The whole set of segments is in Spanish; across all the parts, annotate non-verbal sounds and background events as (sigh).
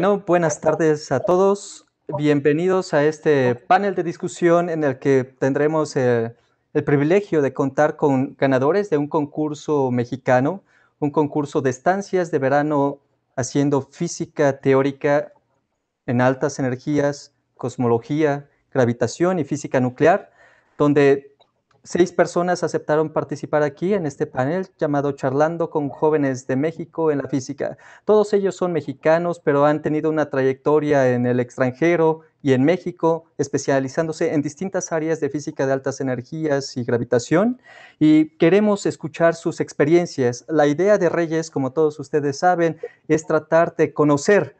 Bueno, buenas tardes a todos. Bienvenidos a este panel de discusión en el que tendremos el, eh, el privilegio de contar con ganadores de un concurso mexicano, un concurso de estancias de verano haciendo física teórica en altas energías, cosmología, gravitación y física nuclear, donde Seis personas aceptaron participar aquí en este panel llamado Charlando con jóvenes de México en la física. Todos ellos son mexicanos, pero han tenido una trayectoria en el extranjero y en México, especializándose en distintas áreas de física de altas energías y gravitación. Y queremos escuchar sus experiencias. La idea de Reyes, como todos ustedes saben, es tratar de conocer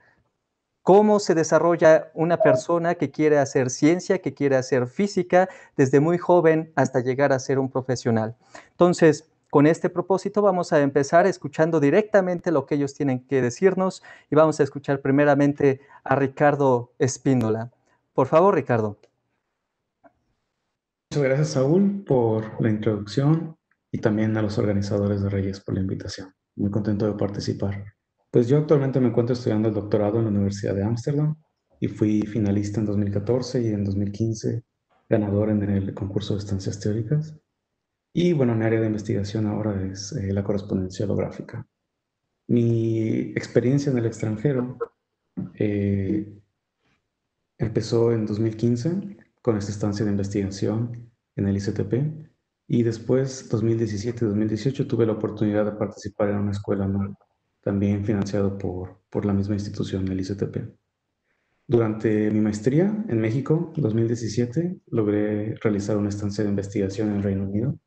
cómo se desarrolla una persona que quiere hacer ciencia, que quiere hacer física, desde muy joven hasta llegar a ser un profesional. Entonces, con este propósito vamos a empezar escuchando directamente lo que ellos tienen que decirnos y vamos a escuchar primeramente a Ricardo Espíndola. Por favor, Ricardo. Muchas gracias, Saúl, por la introducción y también a los organizadores de Reyes por la invitación. Muy contento de participar. Pues yo actualmente me encuentro estudiando el doctorado en la Universidad de Ámsterdam y fui finalista en 2014 y en 2015 ganador en el concurso de estancias teóricas. Y bueno, mi área de investigación ahora es eh, la correspondencia holográfica. Mi experiencia en el extranjero eh, empezó en 2015 con esta estancia de investigación en el ICTP y después, 2017-2018, tuve la oportunidad de participar en una escuela ¿no? también financiado por, por la misma institución, el ICTP. Durante mi maestría en México, 2017, logré realizar una estancia de investigación en Reino Unido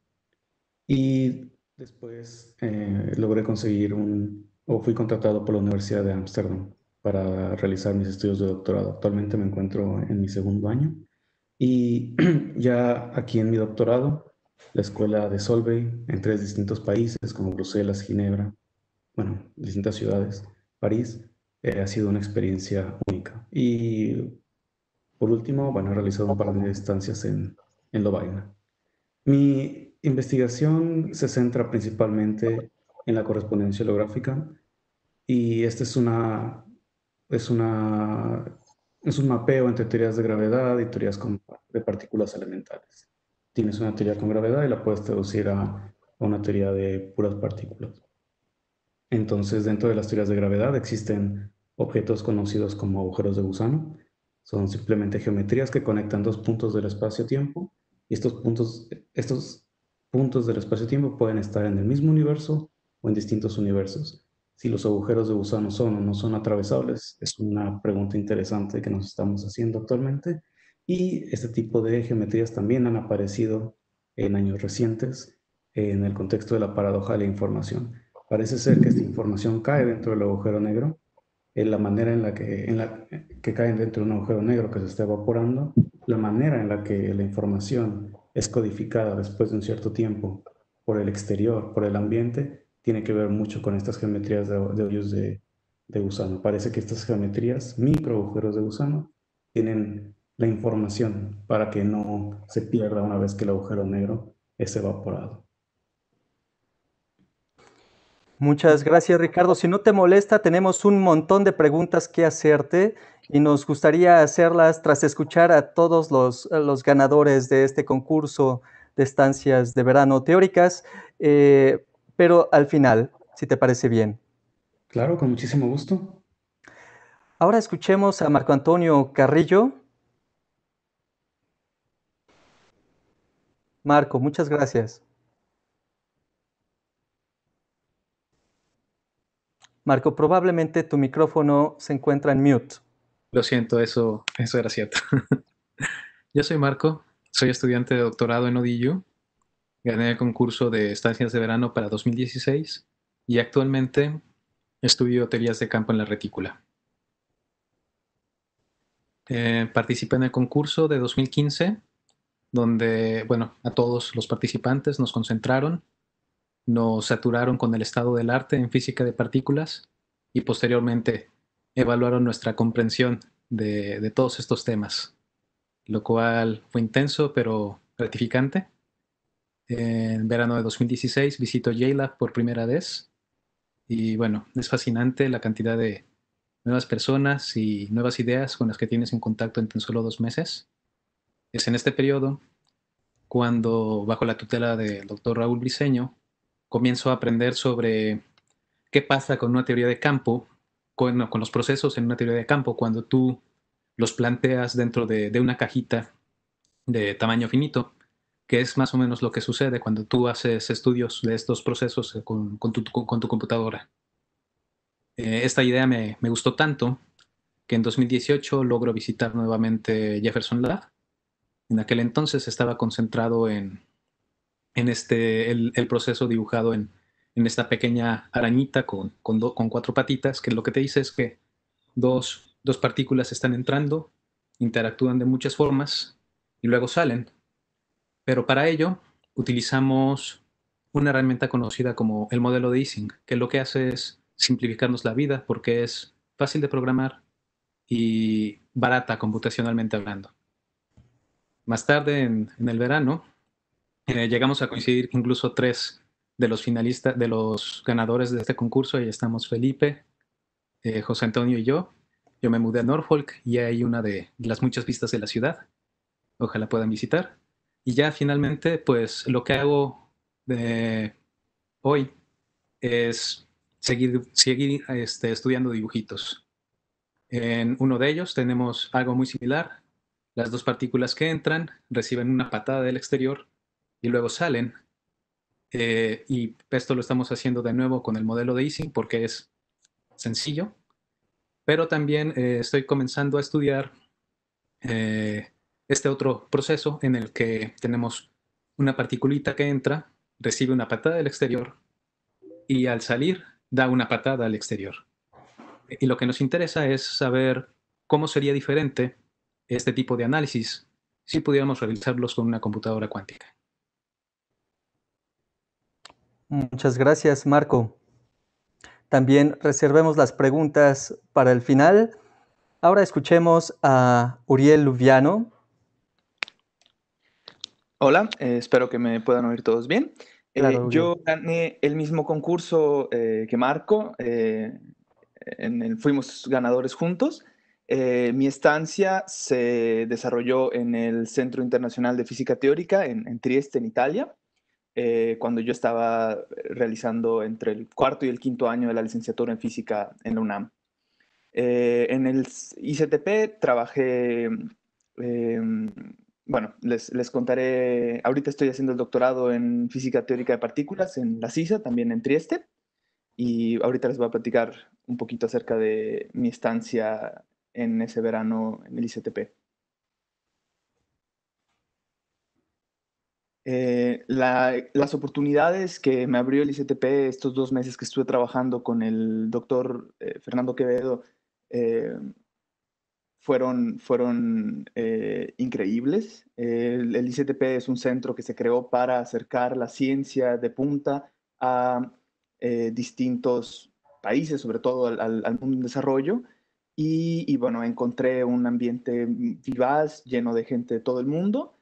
y después eh, logré conseguir un, o fui contratado por la Universidad de Ámsterdam para realizar mis estudios de doctorado. Actualmente me encuentro en mi segundo año y (clears throat) ya aquí en mi doctorado, la escuela de Solvay en tres distintos países como Bruselas, Ginebra, bueno, distintas ciudades, París, eh, ha sido una experiencia única. Y por último, bueno, he realizado un par de instancias en, en Lovaina. Mi investigación se centra principalmente en la correspondencia holográfica y este es una es una es un mapeo entre teorías de gravedad y teorías de partículas elementales. Tienes una teoría con gravedad y la puedes traducir a una teoría de puras partículas. Entonces, dentro de las teorías de gravedad existen objetos conocidos como agujeros de gusano. Son simplemente geometrías que conectan dos puntos del espacio-tiempo y estos puntos, estos puntos del espacio-tiempo pueden estar en el mismo universo o en distintos universos. Si los agujeros de gusano son o no son atravesables es una pregunta interesante que nos estamos haciendo actualmente y este tipo de geometrías también han aparecido en años recientes en el contexto de la paradoja de la información. Parece ser que esta información cae dentro del agujero negro, en la manera en la que, en caen dentro de un agujero negro que se está evaporando, la manera en la que la información es codificada después de un cierto tiempo por el exterior, por el ambiente, tiene que ver mucho con estas geometrías de, hoyos de gusano. Parece que estas geometrías, micro agujeros de gusano, tienen la información para que no se pierda una vez que el agujero negro es evaporado. Muchas gracias, Ricardo. Si no te molesta, tenemos un montón de preguntas que hacerte y nos gustaría hacerlas tras escuchar a todos los, ganadores de este concurso de estancias de verano teóricas, eh, pero al final, si te parece bien. Claro, con muchísimo gusto. Ahora escuchemos a Marco Antonio Carrillo. Marco, muchas gracias. Marco, probablemente tu micrófono se encuentra en mute. Lo siento, eso, eso era cierto. (laughs) Yo soy Marco, soy estudiante de doctorado en ODU. Gané el concurso de estancias de verano para 2016 y actualmente estudio teorías de campo en la retícula. Eh, participé en el concurso de 2015, donde, bueno, a todos los participantes nos concentraron nos saturaron con el estado del arte en física de partículas y posteriormente evaluaron nuestra comprensión de, todos estos temas, lo cual fue intenso pero gratificante. En verano de 2016 visito JLab por primera vez y bueno, es fascinante la cantidad de nuevas personas y nuevas ideas con las que tienes en contacto en tan solo dos meses. Es en este periodo cuando, bajo la tutela del doctor Raúl Briceño, comienzo a aprender sobre qué pasa con una teoría de campo, con, los procesos en una teoría de campo, cuando tú los planteas dentro de, una cajita de tamaño finito, que es más o menos lo que sucede cuando tú haces estudios de estos procesos con, tu, computadora. Eh, esta idea me, me, gustó tanto que en 2018 logro visitar nuevamente Jefferson Lab. En aquel entonces estaba concentrado en, en este, el, proceso dibujado en, esta pequeña arañita con, con, cuatro patitas, que lo que te dice es que dos, partículas están entrando, interactúan de muchas formas y luego salen. Pero para ello utilizamos una herramienta conocida como el modelo de Ising, que lo que hace es simplificarnos la vida porque es fácil de programar y barata computacionalmente hablando. Más tarde, en el verano, eh, llegamos a coincidir incluso tres de los finalistas, de los ganadores de este concurso, ahí estamos Felipe, eh, José Antonio y yo. Yo me mudé a Norfolk y hay una de las muchas vistas de la ciudad. Ojalá puedan visitar. Y ya finalmente, pues lo que hago de eh, hoy es seguir, seguir este, estudiando dibujitos. En uno de ellos tenemos algo muy similar. Las dos partículas que entran reciben una patada del exterior y luego salen. Eh, y esto lo estamos haciendo de nuevo con el modelo de Ising, porque es sencillo, pero también eh, estoy comenzando a estudiar eh, este otro proceso en el que tenemos una particulita que entra, recibe una patada del exterior y al salir da una patada al exterior. Y lo que nos interesa es saber cómo sería diferente este tipo de análisis si pudiéramos realizarlos con una computadora cuántica. Muchas gracias, Marco. También reservemos las preguntas para el final. Ahora escuchemos a Uriel Luviano. Hola, eh, espero que me puedan oír todos bien. Eh, yo gané el mismo concurso eh, que Marco, fuimos ganadores juntos. mi estancia se desarrolló en el Centro Internacional de Física Teórica en Trieste, en Italia. Eh, cuando yo estaba realizando entre el cuarto y el quinto año de la licenciatura en física en la UNAM. Eh, en el ICTP trabajé, em, bueno, les, les, contaré, ahorita estoy haciendo el doctorado en física teórica de partículas en la CISA, también en Trieste, y ahorita les voy a platicar un poquito acerca de mi estancia en ese verano en el ICTP. Eh, las oportunidades que me abrió el ICTP estos dos meses que estuve trabajando con el doctor eh, Fernando Quevedo eh, fueron, increíbles. El, ICTP es un centro que se creó para acercar la ciencia de punta a distintos países, sobre todo al, mundo en desarrollo. y bueno, encontré un ambiente vivaz, lleno de gente de todo el mundo.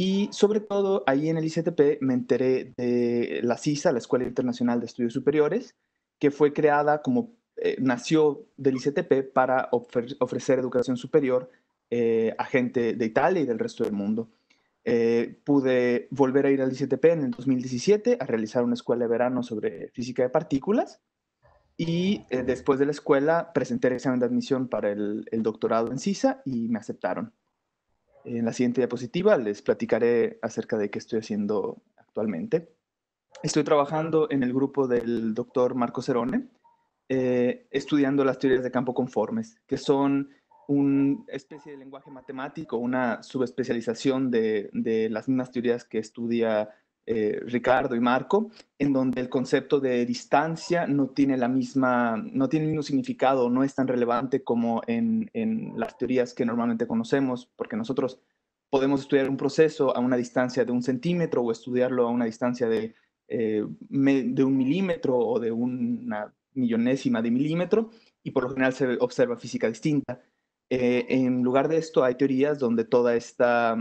Y sobre todo ahí en el ICTP me enteré de la CISA, la Escuela Internacional de Estudios Superiores, que fue creada como, eh, nació del ICTP para ofrecer educación superior eh, a gente de Italia y del resto del mundo. Eh, pude volver a ir al ICTP en el 2017 a realizar una escuela de verano sobre física de partículas y después de la escuela presenté el examen de admisión para el, el doctorado en CISA y me aceptaron. En la siguiente diapositiva les platicaré acerca de qué estoy haciendo actualmente. Estoy trabajando en el grupo del doctor Marco Cerone, eh, estudiando las teorías de campo conformes, que son una especie de lenguaje matemático, una subespecialización de las mismas teorías que estudia eh, Ricardo y Marco, en donde el concepto de distancia no tiene la misma, no tiene el mismo significado, no es tan relevante como en, las teorías que normalmente conocemos, porque nosotros podemos estudiar un proceso a una distancia de un centímetro o estudiarlo a una distancia de, eh, de un milímetro o de una millonésima de milímetro y por lo general se observa física distinta. Eh, en lugar de esto hay teorías donde toda esta,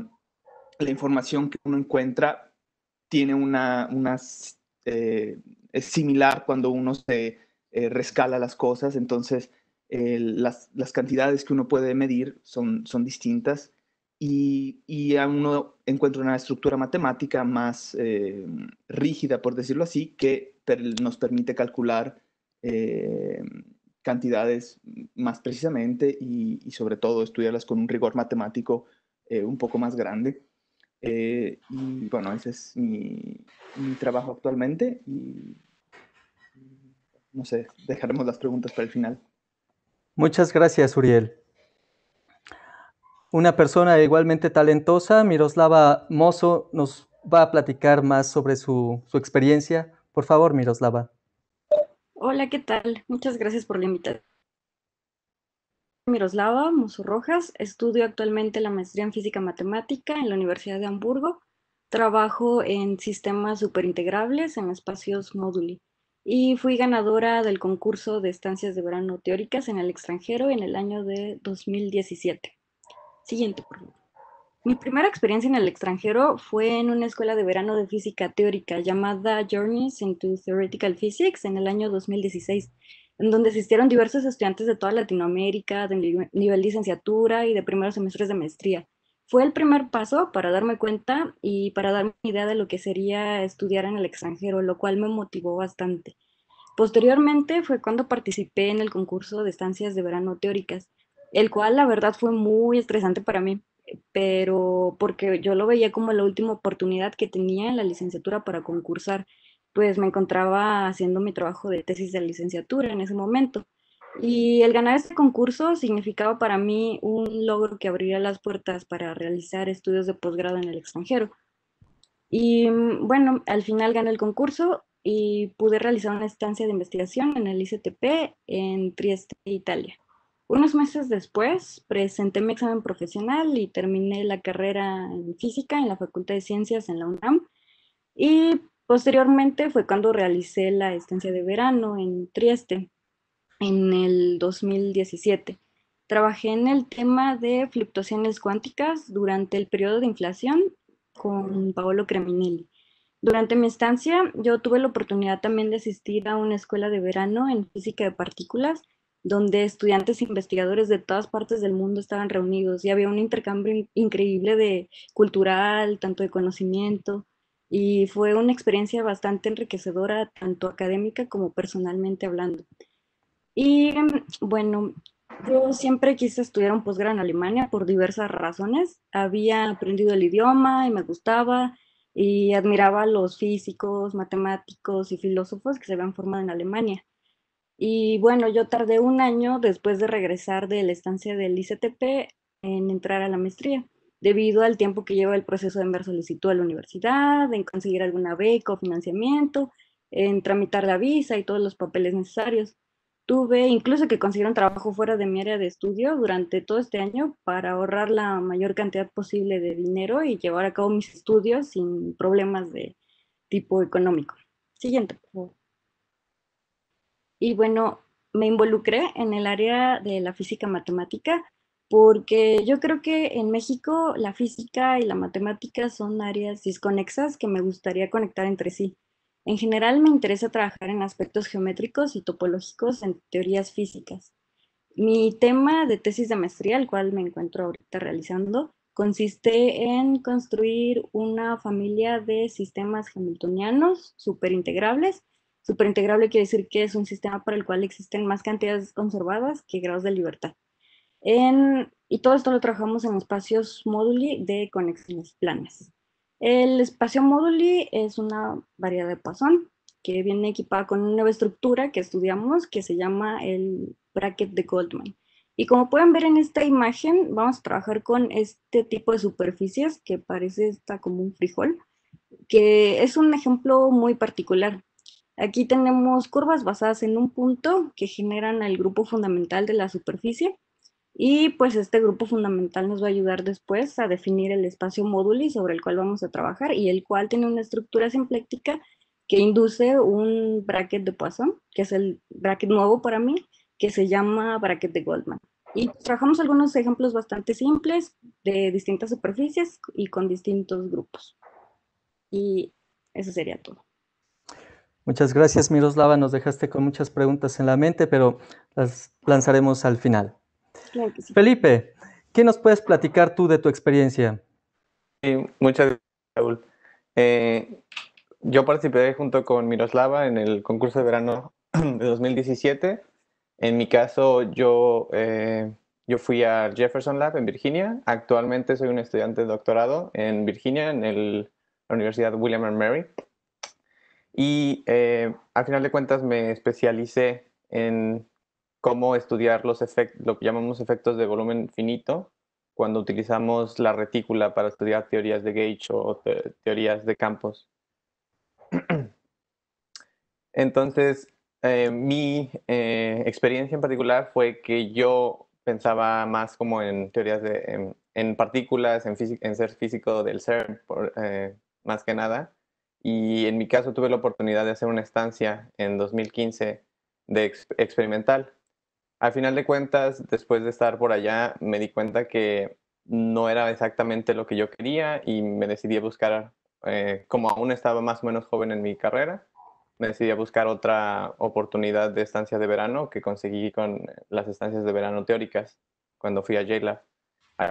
la información que uno encuentra tiene una, unas, eh, es similar cuando uno se eh, rescala las cosas, entonces las, cantidades que uno puede medir son, son distintas y, y a uno encuentra una estructura matemática más eh, rígida, por decirlo así, que nos permite calcular cantidades más precisamente y, sobre todo estudiarlas con un rigor matemático un poco más grande. Eh, y bueno, ese es mi, trabajo actualmente y no sé, dejaremos las preguntas para el final. Muchas gracias, Uriel. Una persona igualmente talentosa, Miroslava Mozo, nos va a platicar más sobre su, su experiencia. Por favor, Miroslava. Hola, ¿qué tal? Muchas gracias por la invitación. Miroslava Rojas, estudio actualmente la maestría en física matemática en la Universidad de Hamburgo. Trabajo en sistemas superintegrables en espacios móduli y fui ganadora del concurso de estancias de verano teóricas en el extranjero en el año de 2017. Siguiente, por Mi primera experiencia en el extranjero fue en una escuela de verano de física teórica llamada Journeys into Theoretical Physics en el año 2016 en donde asistieron diversos estudiantes de toda Latinoamérica, de nivel licenciatura y de primeros semestres de maestría. Fue el primer paso para darme cuenta y para darme una idea de lo que sería estudiar en el extranjero, lo cual me motivó bastante. Posteriormente fue cuando participé en el concurso de estancias de verano teóricas, el cual la verdad fue muy estresante para mí, pero porque yo lo veía como la última oportunidad que tenía en la licenciatura para concursar pues me encontraba haciendo mi trabajo de tesis de licenciatura en ese momento. Y el ganar este concurso significaba para mí un logro que abriría las puertas para realizar estudios de posgrado en el extranjero. Y mm, bueno, al final gané el concurso y pude realizar una estancia de investigación en el ICTP en Trieste, Italia. Unos meses después presenté mi examen profesional y terminé la carrera en física en la Facultad de Ciencias en la UNAM. Y Posteriormente fue cuando realicé la estancia de verano en Trieste en el 2017. Trabajé en el tema de fluctuaciones cuánticas durante el periodo de inflación con Paolo Creminelli. Durante mi estancia, yo tuve la oportunidad también de asistir a una escuela de verano en física de partículas, donde estudiantes e investigadores de todas partes del mundo estaban reunidos y había un intercambio increíble de cultural, tanto de conocimiento, y fue una experiencia bastante enriquecedora, tanto académica como personalmente hablando. Y bueno, yo siempre quise estudiar un posgrado en Alemania por diversas razones. Había aprendido el idioma y me gustaba y admiraba a los físicos, matemáticos y filósofos que se habían formado en Alemania. Y bueno, yo tardé un año después de regresar de la estancia del ICTP en entrar a la maestría debido al tiempo que lleva el proceso de enviar solicitud a la universidad, en conseguir alguna beca o financiamiento, en tramitar la visa y todos los papeles necesarios. Tuve incluso que conseguir un trabajo fuera de mi área de estudio durante todo este año para ahorrar la mayor cantidad posible de dinero y llevar a cabo mis estudios sin problemas de tipo económico. Siguiente, Y bueno, me involucré en el área de la física matemática porque yo creo que en México la física y la matemática son áreas disconexas que me gustaría conectar entre sí. En general me interesa trabajar en aspectos geométricos y topológicos en teorías físicas. Mi tema de tesis de maestría, el cual me encuentro ahorita realizando, consiste en construir una familia de sistemas hamiltonianos superintegrables. Superintegrable quiere decir que es un sistema para el cual existen más cantidades conservadas que grados de libertad y todo esto lo trabajamos en espacios moduli de conexiones planas. El espacio moduli es una variedad de Poisson que viene equipada con una nueva estructura que estudiamos que se llama el bracket de Goldman. Y como pueden ver en esta imagen, vamos a trabajar con este tipo de superficies que parece está como un frijol, que es un ejemplo muy particular. Aquí tenemos curvas basadas en un punto que generan el grupo fundamental de la superficie y pues este grupo fundamental nos va a ayudar después a definir el espacio móduli sobre el cual vamos a trabajar y el cual tiene una estructura simpléctica que induce un bracket de Poisson, que es el bracket nuevo para mí, que se llama bracket de Goldman. Y trabajamos algunos ejemplos bastante simples de distintas superficies y con distintos grupos. Y eso sería todo. Muchas gracias, Miroslava. Nos dejaste con muchas preguntas en la mente, pero las lanzaremos al final. Felipe, ¿qué nos puedes platicar tú de tu experiencia? Sí, muchas gracias, Raúl. Eh, yo participé junto con Miroslava en el concurso de verano (clears throat) de 2017. En mi caso, yo, eh, yo fui a Jefferson Lab en Virginia. Actualmente soy un estudiante de doctorado en Virginia, en la Universidad William ⁇ Mary. Y eh, al final de cuentas me especialicé en cómo estudiar los efectos, lo que llamamos efectos de volumen finito, cuando utilizamos la retícula para estudiar teorías de gauge o teorías de campos. (clears throat) Entonces, eh, mi eh, experiencia en particular fue que yo pensaba más como en teorías de, en, partículas, en, en, ser físico del ser, eh, más que nada. Y en mi caso tuve la oportunidad de hacer una estancia en 2015 de experimental al final de cuentas, después de estar por allá, me di cuenta que no era exactamente lo que yo quería y me decidí a buscar, eh, como aún estaba más o menos joven en mi carrera, me decidí a buscar otra oportunidad de estancia de verano que conseguí con las estancias de verano teóricas cuando fui a JLab.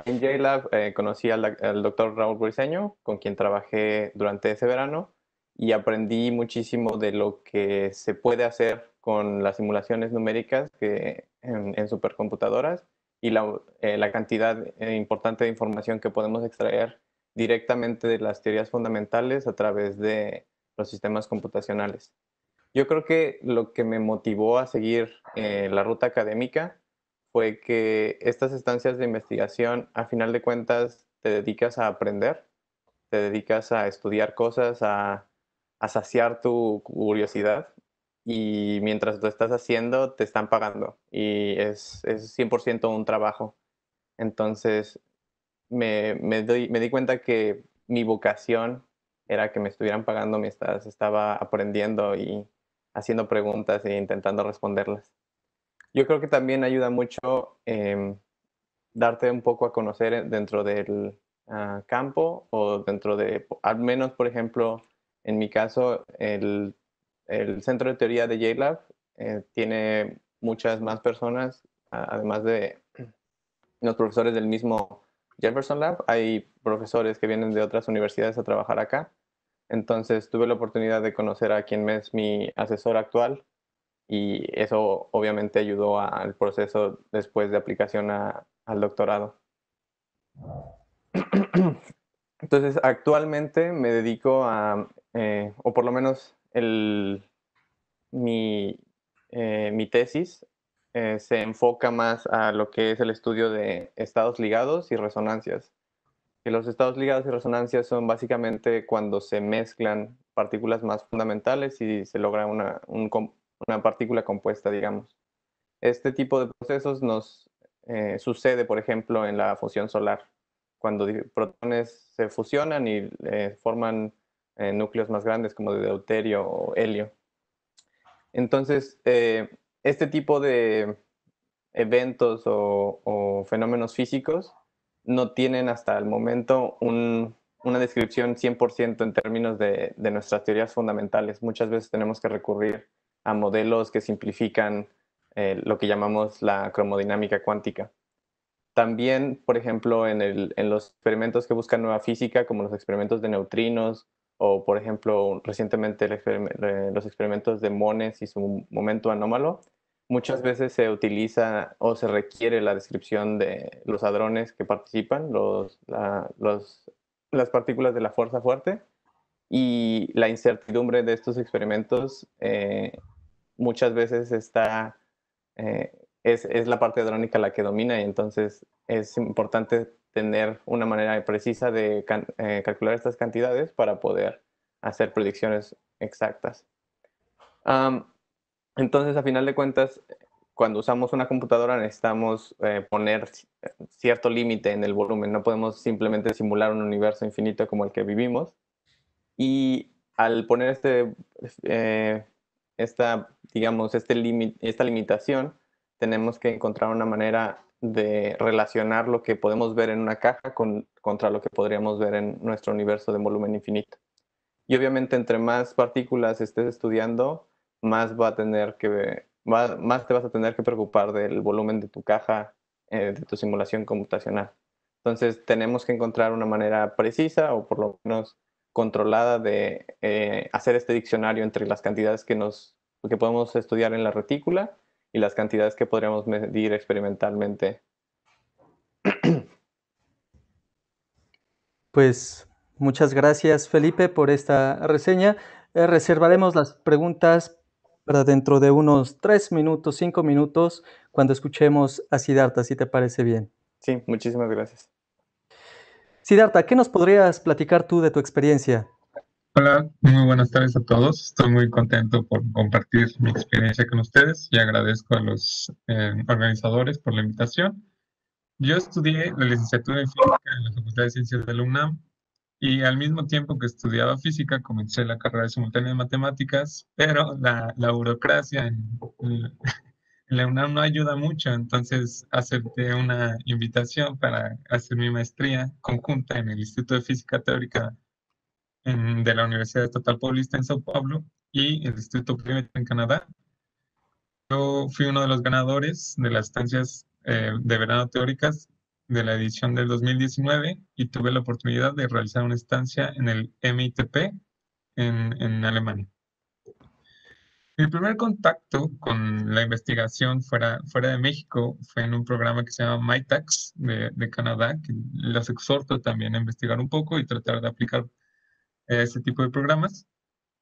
En JLab eh, conocí al, al, doctor Raúl Briseño, con quien trabajé durante ese verano y aprendí muchísimo de lo que se puede hacer con las simulaciones numéricas que, en, supercomputadoras y la, eh, cantidad eh, importante de información que podemos extraer directamente de las teorías fundamentales a través de los sistemas computacionales. Yo creo que lo que me motivó a seguir eh, la ruta académica fue que estas estancias de investigación, a final de cuentas, te dedicas a aprender, te dedicas a estudiar cosas, a saciar tu curiosidad y mientras lo estás haciendo te están pagando y es, 100% un trabajo. Entonces me, me, di cuenta que mi vocación era que me estuvieran pagando mientras estaba aprendiendo y haciendo preguntas e intentando responderlas. Yo creo que también ayuda mucho em, darte un poco a conocer eh, dentro del ah, campo o dentro de, al menos por ejemplo, en mi caso, el el centro de teoría de JLab eh, tiene muchas más personas, además de (clears throat) los profesores del mismo Jefferson Lab, hay profesores que vienen de otras universidades a trabajar acá. Entonces tuve la oportunidad de conocer a quien es mi asesor actual y eso obviamente ayudó al proceso después de aplicación al doctorado. (clears throat) Entonces actualmente me dedico a, eh, o por lo menos eh, mi, tesis eh, se enfoca más a lo que es el estudio de estados ligados y resonancias. Que los estados ligados y resonancias son básicamente cuando se mezclan partículas más fundamentales y se logra una, partícula compuesta, digamos. Este tipo de procesos nos eh, sucede, por ejemplo, en la fusión solar, cuando protones se fusionan y forman eh, núcleos más grandes como de deuterio o helio. Entonces, eh, este tipo de eventos o, fenómenos físicos no tienen hasta el momento una descripción 100% en términos de, nuestras teorías fundamentales. Muchas veces tenemos que recurrir a modelos que simplifican eh, lo que llamamos la cromodinámica cuántica. También, por ejemplo, en los experimentos que buscan nueva física, como los experimentos de neutrinos o por ejemplo recientemente eh, los experimentos de Mones y su momento anómalo, muchas veces se utiliza o se requiere la descripción de los hadrones que participan, los, las partículas de la fuerza fuerte y la incertidumbre de estos experimentos eh, muchas veces está, eh, es, es, la parte hadrónica la que domina y entonces es importante tener una manera precisa de eh, calcular estas cantidades para poder hacer predicciones exactas. entonces, a final de cuentas, cuando usamos una computadora necesitamos eh, poner cierto límite en el volumen. No podemos simplemente simular un universo infinito como el que vivimos. Y al poner este, eh, esta, digamos, este límite, esta limitación, tenemos que encontrar una manera de relacionar lo que podemos ver en una caja con, contra lo que podríamos ver en nuestro universo de volumen infinito. Y obviamente entre más partículas estés estudiando, más, va a tener que, más, te vas a tener que preocupar del volumen de tu caja, eh, de tu simulación computacional. Entonces tenemos que encontrar una manera precisa o por lo menos controlada de eh, hacer este diccionario entre las cantidades que, nos, que podemos estudiar en la retícula y las cantidades que podríamos medir experimentalmente? (clears throat) Pues muchas gracias Felipe por esta reseña. Eh, reservaremos las preguntas para dentro de unos tres minutos, cinco minutos, cuando escuchemos a Sidarta si te parece bien. Sí, muchísimas gracias. Sidarta ¿qué nos podrías platicar tú de tu experiencia? Hola, muy buenas tardes a todos. Estoy muy contento por compartir mi experiencia con ustedes y agradezco a los eh, organizadores por la invitación. Yo estudié la licenciatura en física en la Facultad de Ciencias de la UNAM y al mismo tiempo que estudiaba física comencé la carrera de simultánea de matemáticas, pero la, burocracia en, (laughs) en, la UNAM no ayuda mucho, entonces acepté una invitación para hacer mi maestría conjunta en el Instituto de Física Teórica de la Universidad Estatal Paulista en Sao Paulo y el Distrito Primer en Canadá. Yo fui uno de los ganadores de las estancias eh, de verano teóricas de la edición del 2019 y tuve la oportunidad de realizar una estancia en el MITP en, en Alemania. Mi primer contacto con la investigación fuera, fuera de México fue en un programa que se llama MyTax de, de Canadá, que los exhorto también a investigar un poco y tratar de aplicar ese tipo de programas,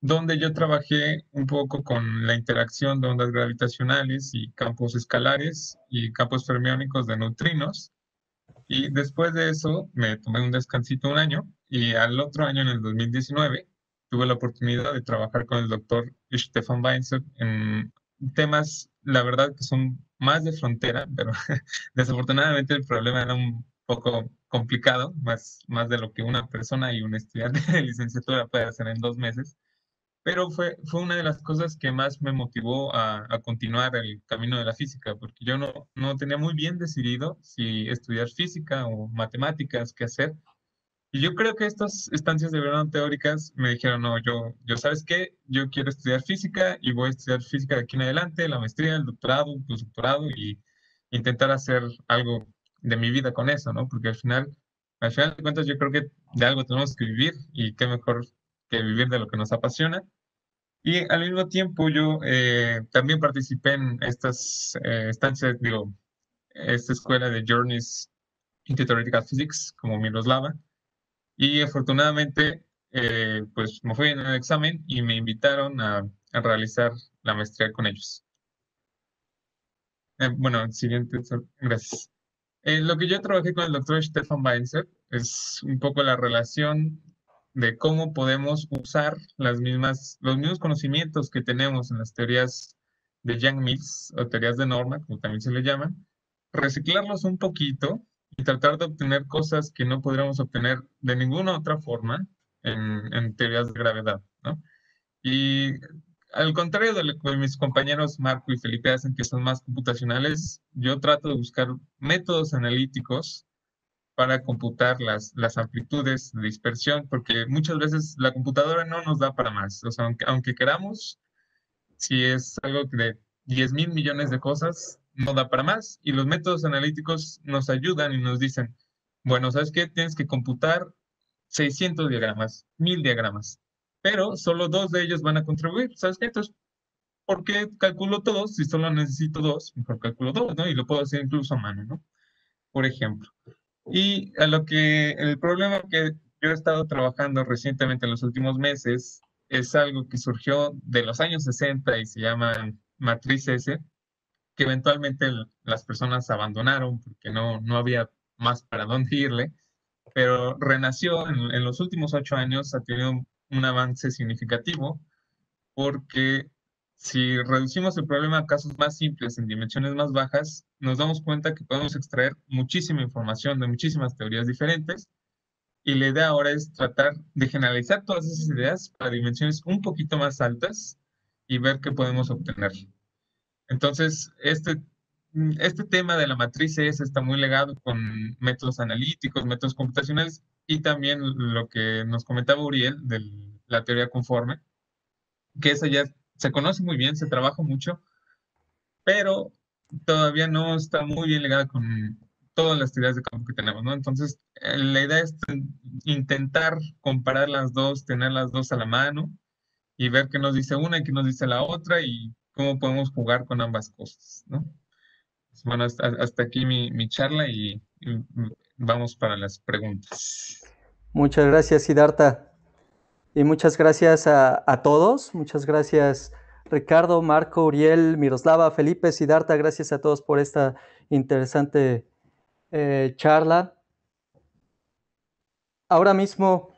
donde yo trabajé un poco con la interacción de ondas gravitacionales y campos escalares y campos fermiónicos de neutrinos. Y después de eso me tomé un descansito un año y al otro año, en el 2019, tuve la oportunidad de trabajar con el doctor Stefan Weinzer en temas, la verdad, que son más de frontera, pero (laughs) desafortunadamente el problema era un poco complicado, más, más de lo que una persona y un estudiante (laughs) de licenciatura puede hacer en dos meses, pero fue, fue una de las cosas que más me motivó a, a continuar el camino de la física, porque yo no, no tenía muy bien decidido si estudiar física o matemáticas, qué hacer, y yo creo que estas estancias de verano teóricas me dijeron, no, yo, yo sabes qué, yo quiero estudiar física y voy a estudiar física de aquí en adelante, la maestría, el doctorado, el postdoctorado y intentar hacer algo de mi vida con eso, ¿no? Porque al final, al final de cuentas yo creo que de algo tenemos que vivir y qué mejor que vivir de lo que nos apasiona. Y al mismo tiempo yo eh, también participé en estas eh, estancias, digo, esta escuela de Journeys into Theoretical Physics, como Miroslava, y afortunadamente eh, pues me fui en el examen y me invitaron a, a realizar la maestría con ellos. bueno, siguiente, gracias. Eh, lo que yo trabajé con el doctor Stefan Weinzer es un poco la relación de cómo podemos usar las mismas, los mismos conocimientos que tenemos en las teorías de Young Mills o teorías de norma, como también se le llaman, reciclarlos un poquito y tratar de obtener cosas que no podríamos obtener de ninguna otra forma en, en teorías de gravedad. ¿no? Y al contrario de, lo que mis compañeros Marco y Felipe hacen, que son más computacionales, yo trato de buscar métodos analíticos para computar las, amplitudes de dispersión, porque muchas veces la computadora no nos da para más. O sea, aunque, aunque queramos, si es algo de 10 mil millones de cosas, no da para más. Y los métodos analíticos nos ayudan y nos dicen, bueno, ¿sabes qué? Tienes que computar 600 diagramas, 1000 diagramas pero solo dos de ellos van a contribuir. ¿Sabes qué? Entonces, ¿por qué calculo todos? Si solo necesito dos, mejor calculo dos, ¿no? Y lo puedo hacer incluso a mano, ¿no? Por ejemplo. Y a lo que el problema que yo he estado trabajando recientemente en los últimos meses es algo que surgió de los años 60 y se llama matriz S, que eventualmente las personas abandonaron porque no, no había más para dónde irle, pero renació en, los últimos ocho años, ha tenido un avance significativo porque si reducimos el problema a casos más simples, en dimensiones más bajas, nos damos cuenta que podemos extraer muchísima información de muchísimas teorías diferentes y la idea ahora es tratar de generalizar todas esas ideas para dimensiones un poquito más altas y ver qué podemos obtener. Entonces, este, este tema de la matriz e S está muy legado con métodos analíticos, métodos computacionales, y también lo que nos comentaba Uriel de la teoría conforme, que esa ya se conoce muy bien, se trabaja mucho, pero todavía no está muy bien ligada con todas las teorías de campo que tenemos, ¿no? Entonces, eh, la idea es intentar comparar las dos, tener las dos a la mano y ver qué nos dice una y qué nos dice la otra y cómo podemos jugar con ambas cosas, ¿no? Pues, bueno, hasta, aquí mi, charla y vamos para las preguntas. Muchas gracias, Sidarta. Y muchas gracias a, todos. Muchas gracias, Ricardo, Marco, Uriel, Miroslava, Felipe, Sidarta. Gracias a todos por esta interesante eh, charla. Ahora mismo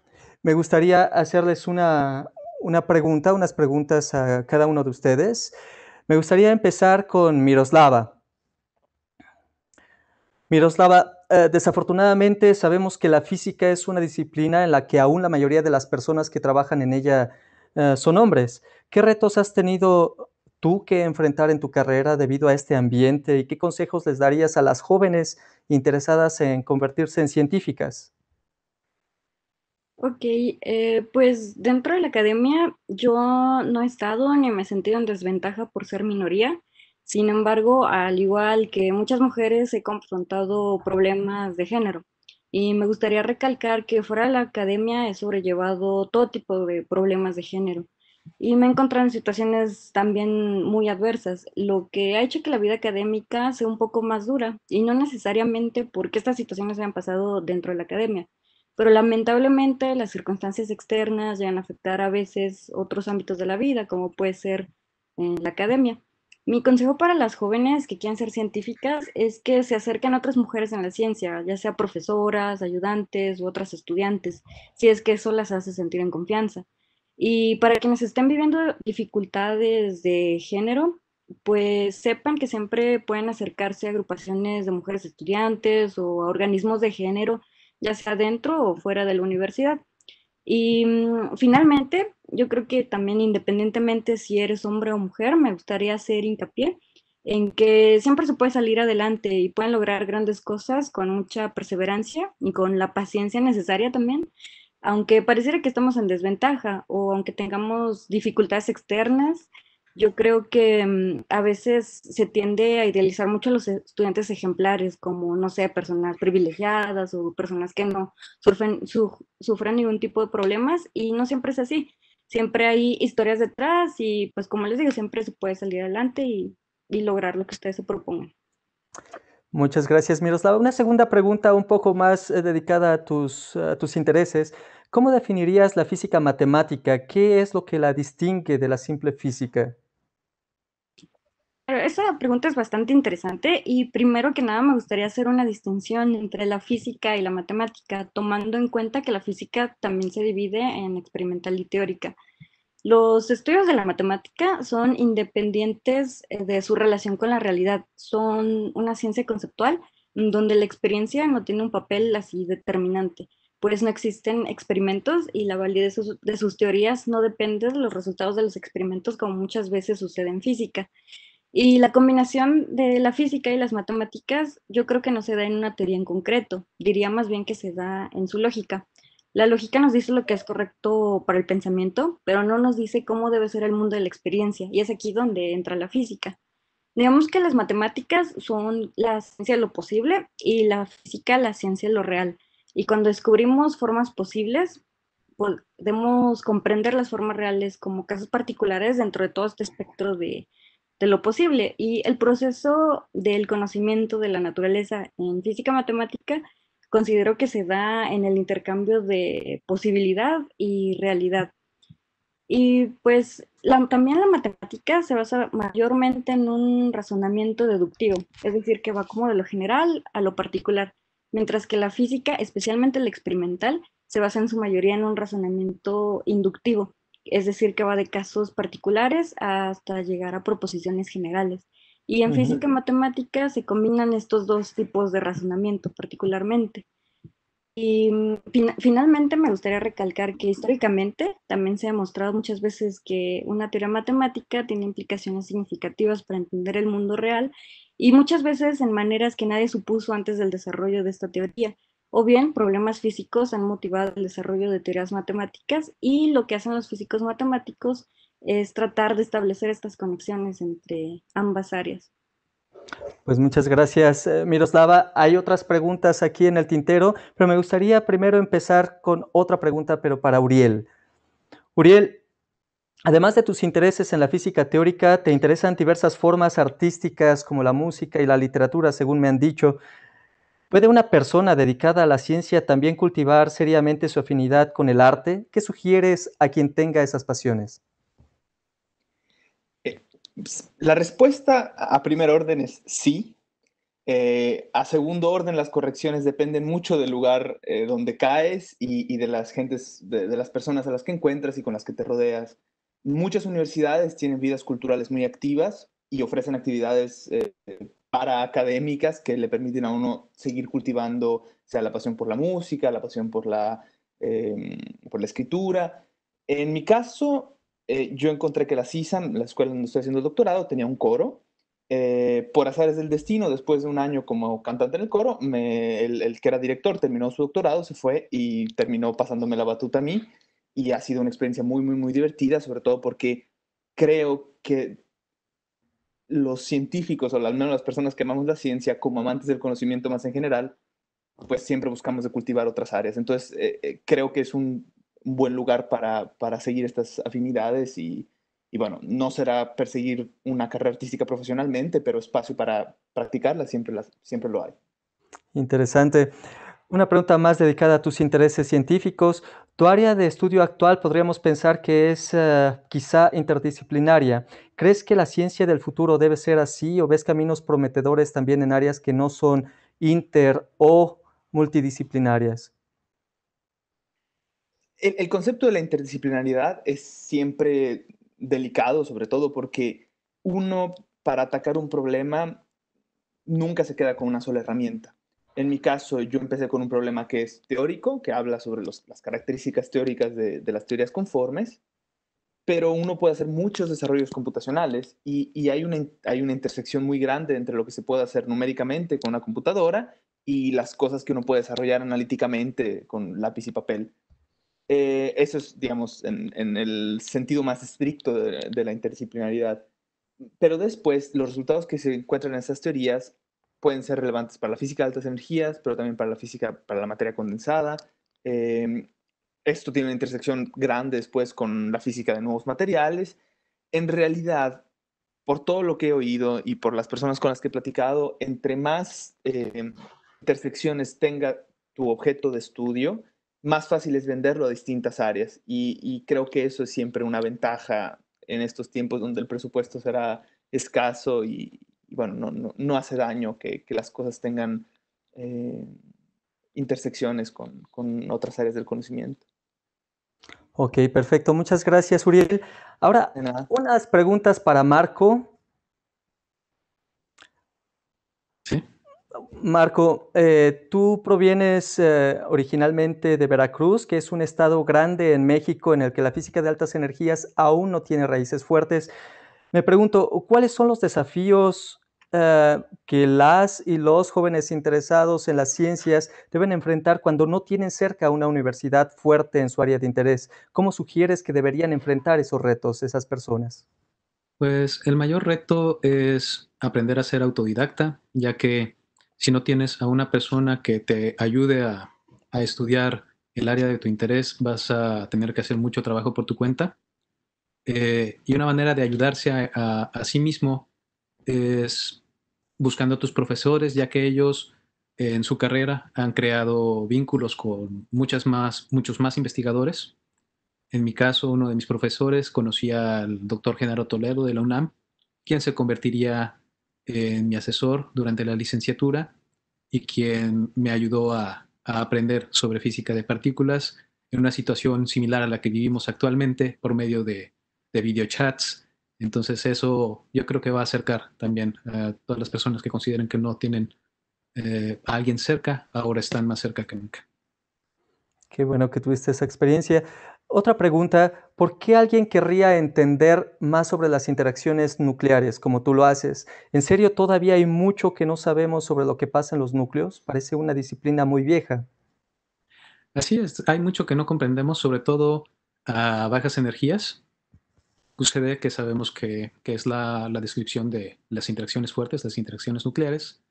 me gustaría hacerles una, una pregunta, unas preguntas a cada uno de ustedes. Me gustaría empezar con Miroslava. Miroslava, eh, desafortunadamente sabemos que la física es una disciplina en la que aún la mayoría de las personas que trabajan en ella eh, son hombres. ¿Qué retos has tenido tú que enfrentar en tu carrera debido a este ambiente y qué consejos les darías a las jóvenes interesadas en convertirse en científicas? Ok, eh, pues dentro de la academia yo no he estado ni me he sentido en desventaja por ser minoría. Sin embargo, al igual que muchas mujeres, he confrontado problemas de género. Y me gustaría recalcar que fuera de la academia he sobrellevado todo tipo de problemas de género. Y me he encontrado en situaciones también muy adversas, lo que ha hecho que la vida académica sea un poco más dura, y no necesariamente porque estas situaciones hayan pasado dentro de la academia, pero lamentablemente las circunstancias externas llegan a afectar a veces otros ámbitos de la vida, como puede ser en la academia. Mi consejo para las jóvenes que quieren ser científicas es que se acerquen a otras mujeres en la ciencia, ya sea profesoras, ayudantes u otras estudiantes, si es que eso las hace sentir en confianza. Y para quienes estén viviendo dificultades de género, pues sepan que siempre pueden acercarse a agrupaciones de mujeres estudiantes o a organismos de género, ya sea dentro o fuera de la universidad. Y mm, finalmente, yo creo que también independientemente si eres hombre o mujer, me gustaría hacer hincapié en que siempre se puede salir adelante y pueden lograr grandes cosas con mucha perseverancia y con la paciencia necesaria también, aunque pareciera que estamos en desventaja o aunque tengamos dificultades externas yo creo que mm, a veces se tiende a idealizar mucho a los estudiantes ejemplares, como, no sé, personas privilegiadas o personas que no sufren, ningún tipo de problemas y no siempre es así. Siempre hay historias detrás y pues como les digo, siempre se puede salir adelante y, lograr lo que ustedes se propongan. Muchas gracias, Miroslava. Una segunda pregunta un poco más eh, dedicada a a tus intereses. ¿Cómo definirías la física matemática? ¿Qué es lo que la distingue de la simple física? Esa pregunta es bastante interesante y primero que nada me gustaría hacer una distinción entre la física y la matemática, tomando en cuenta que la física también se divide en experimental y teórica. Los estudios de la matemática son independientes eh, de su relación con la realidad, son una ciencia conceptual donde la experiencia no tiene un papel así determinante, pues no existen experimentos y la validez de sus, de sus teorías no depende de los resultados de los experimentos como muchas veces sucede en física. Y la combinación de la física y las matemáticas yo creo que no se da en una teoría en concreto, diría más bien que se da en su lógica. La lógica nos dice lo que es correcto para el pensamiento, pero no nos dice cómo debe ser el mundo de la experiencia, y es aquí donde entra la física. Digamos que las matemáticas son la ciencia de lo posible y la física la ciencia de lo real. Y cuando descubrimos formas posibles, podemos comprender las formas reales como casos particulares dentro de todo este espectro de, de lo posible. Y el proceso del conocimiento de la naturaleza en física matemática considero que se da en el intercambio de posibilidad y realidad. Y pues también la matemática se basa mayormente en un razonamiento deductivo, es decir, que va como de lo general a lo particular, mientras que la física, especialmente la experimental, se basa en su mayoría en un razonamiento inductivo, es decir, que va de casos particulares hasta llegar a proposiciones generales. Y en física y matemática se combinan estos dos tipos de razonamiento particularmente. Y mm, finalmente me gustaría recalcar que históricamente también se ha demostrado muchas veces que una teoría matemática tiene implicaciones significativas para entender el mundo real y muchas veces en maneras que nadie supuso antes del desarrollo de esta teoría, o bien problemas físicos han motivado el desarrollo de teorías matemáticas y lo que hacen los físicos matemáticos es tratar de establecer estas conexiones entre ambas áreas. Pues muchas gracias, eh, Miroslava. Hay otras preguntas aquí en el tintero, pero me gustaría primero empezar con otra pregunta, pero para Uriel. Uriel, además de tus intereses en la física teórica, te interesan diversas formas artísticas como la música y la literatura, según me han dicho. ¿Puede una persona dedicada a la ciencia también cultivar seriamente su afinidad con el arte? ¿Qué sugieres a quien tenga esas pasiones? Eh, pues, la respuesta a primer orden es sí. Eh, a segundo orden, las correcciones dependen mucho del lugar eh, donde caes y, de las gentes, las personas a las que encuentras y con las que te rodeas. Muchas universidades tienen vidas culturales muy activas y ofrecen actividades eh, para académicas que le permiten a uno seguir cultivando sea, la pasión por la música, la pasión por la, em, por la escritura. En mi caso, eh, yo encontré que la CISAM, la escuela donde estoy haciendo el doctorado, tenía un coro. Eh, por azares del destino, después de un año como cantante en el coro, el, el, que era director terminó su doctorado, se fue y terminó pasándome la batuta a mí. Y ha sido una experiencia muy, muy, muy divertida, sobre todo porque creo que los científicos, o al menos las personas que amamos la ciencia, como amantes del conocimiento más en general, pues siempre buscamos de cultivar otras áreas. Entonces, eh, eh, creo que es un buen lugar para, para seguir estas afinidades y, y, bueno, no será perseguir una carrera artística profesionalmente, pero espacio para practicarla siempre, las siempre lo hay. Interesante. Una pregunta más dedicada a tus intereses científicos. Tu área de estudio actual podríamos pensar que es eh, quizá interdisciplinaria. ¿Crees que la ciencia del futuro debe ser así o ves caminos prometedores también en áreas que no son inter o multidisciplinarias? El, el concepto de la interdisciplinaridad es siempre delicado, sobre todo porque uno para atacar un problema nunca se queda con una sola herramienta en mi caso, yo empecé con un problema que es teórico, que habla sobre las características teóricas de, las teorías conformes, pero uno puede hacer muchos desarrollos computacionales y, hay, una, hay una intersección muy grande entre lo que se puede hacer numéricamente con una computadora y las cosas que uno puede desarrollar analíticamente con lápiz y papel. Eh, eso es, digamos, en, el sentido más estricto de, de la interdisciplinaridad. Pero después, los resultados que se encuentran en esas teorías pueden ser relevantes para la física de altas energías, pero también para la física, para la materia condensada. Em, esto tiene una intersección grande después con la física de nuevos materiales. En realidad, por todo lo que he oído y por las personas con las que he platicado, entre más em, intersecciones tenga tu objeto de estudio, más fácil es venderlo a distintas áreas. Y, y, creo que eso es siempre una ventaja en estos tiempos donde el presupuesto será escaso y, y bueno, no, hace daño que, las cosas tengan eh, intersecciones con, otras áreas del conocimiento. Ok, perfecto. Muchas gracias, Uriel. Ahora, unas preguntas para Marco. Sí. Marco, eh, tú provienes eh, originalmente de Veracruz, que es un estado grande en México en el que la física de altas energías aún no tiene raíces fuertes. Me pregunto, ¿cuáles son los desafíos eh, que las y los jóvenes interesados en las ciencias deben enfrentar cuando no tienen cerca una universidad fuerte en su área de interés? ¿Cómo sugieres que deberían enfrentar esos retos esas personas? Pues el mayor reto es aprender a ser autodidacta, ya que si no tienes a una persona que te ayude a estudiar el área de tu interés, vas a tener que hacer mucho trabajo por tu cuenta. Eh, y una manera de ayudarse a, sí mismo es buscando a tus profesores, ya que ellos eh, en su carrera han creado vínculos con muchas más, muchos más investigadores. En mi caso, uno de mis profesores conocía al doctor Genaro Toledo de la UNAM, quien se convertiría en mi asesor durante la licenciatura y quien me ayudó a aprender sobre física de partículas en una situación similar a la que vivimos actualmente por medio de de videochats. Entonces eso yo creo que va a acercar también a todas las personas que consideren que no tienen eh, a alguien cerca, ahora están más cerca que nunca. Qué bueno que tuviste esa experiencia. Otra pregunta, ¿por qué alguien querría entender más sobre las interacciones nucleares como tú lo haces? ¿En serio todavía hay mucho que no sabemos sobre lo que pasa en los núcleos? Parece una disciplina muy vieja. Así es, hay mucho que no comprendemos, sobre todo a bajas energías. QCD, que sabemos que, es la, la, descripción de las interacciones fuertes, las interacciones nucleares,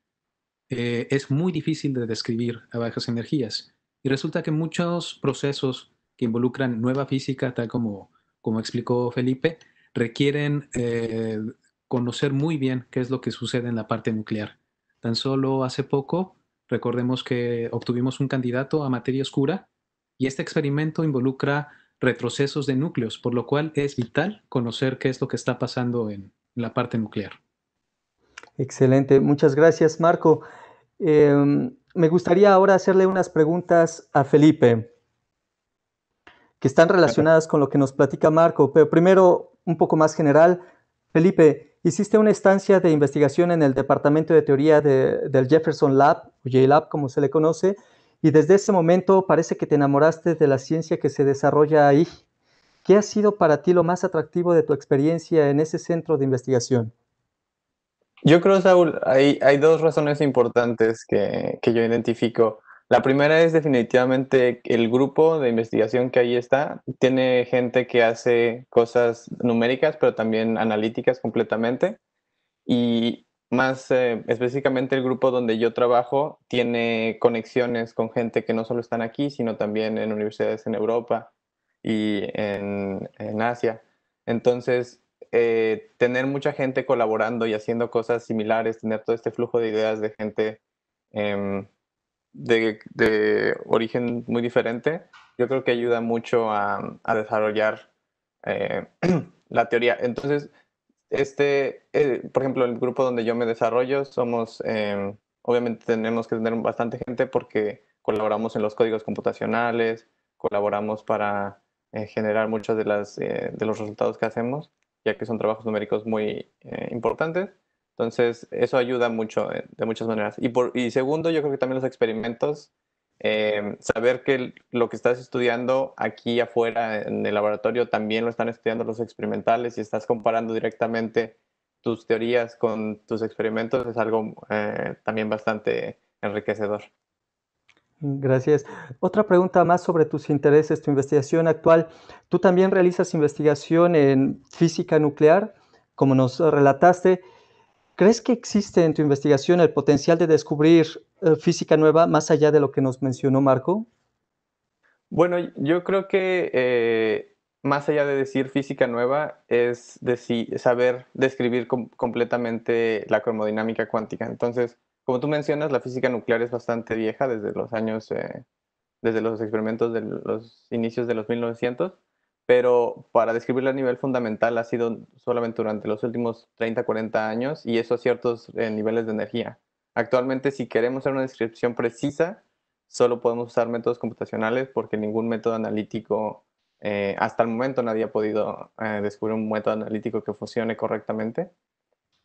eh, es muy difícil de describir a bajas energías. Y resulta que muchos procesos que involucran nueva física, tal como, como explicó Felipe, requieren eh, conocer muy bien qué es lo que sucede en la parte nuclear. Tan solo hace poco, recordemos que obtuvimos un candidato a materia oscura y este experimento involucra retrocesos de núcleos, por lo cual es vital conocer qué es lo que está pasando en la parte nuclear. Excelente, muchas gracias Marco. Em, me gustaría ahora hacerle unas preguntas a Felipe que están relacionadas con lo que nos platica Marco, pero primero un poco más general. Felipe, hiciste una estancia de investigación en el Departamento de Teoría del Jefferson Lab, o J-Lab como se le conoce, y desde ese momento parece que te enamoraste de la ciencia que se desarrolla ahí. ¿Qué ha sido para ti lo más atractivo de tu experiencia en ese centro de investigación? Yo creo, Saúl, hay, dos razones importantes que, que yo identifico. La primera es definitivamente el grupo de investigación que ahí está. Tiene gente que hace cosas numéricas, pero también analíticas completamente. Y más eh, específicamente el grupo donde yo trabajo tiene conexiones con gente que no solo están aquí, sino también en universidades en Europa y en, Asia. Entonces, eh, tener mucha gente colaborando y haciendo cosas similares, tener todo este flujo de ideas de gente em, de, origen muy diferente, yo creo que ayuda mucho a, a desarrollar eh, (clears throat) la teoría. Entonces, este, eh, por ejemplo, el grupo donde yo me desarrollo, somos, em, obviamente tenemos que tener bastante gente porque colaboramos en los códigos computacionales, colaboramos para eh, generar muchos de, las, eh, de los resultados que hacemos, ya que son trabajos numéricos muy importantes. Entonces, eso ayuda mucho de muchas maneras. Y, por, y segundo, yo creo que también los experimentos Em, saber que lo que estás estudiando aquí afuera en el laboratorio también lo están estudiando los experimentales y estás comparando directamente tus teorías con tus experimentos es algo eh, también bastante enriquecedor. Gracias. Otra pregunta más sobre tus intereses, tu investigación actual. Tú también realizas investigación en física nuclear, como nos relataste. ¿Crees que existe en tu investigación el potencial de descubrir eh, física nueva más allá de lo que nos mencionó Marco? Bueno, yo creo que eh, más allá de decir física nueva es decir, saber describir completamente la cromodinámica cuántica. Entonces, como tú mencionas, la física nuclear es bastante vieja desde los años, eh, desde los experimentos de los inicios de los 1900 pero para describirla a nivel fundamental ha sido solamente durante los últimos 30, 40 años y eso a ciertos niveles de energía. Actualmente, si queremos hacer una descripción precisa, solo podemos usar métodos computacionales porque ningún método analítico, eh, hasta el momento nadie ha podido eh, descubrir un método analítico que funcione correctamente.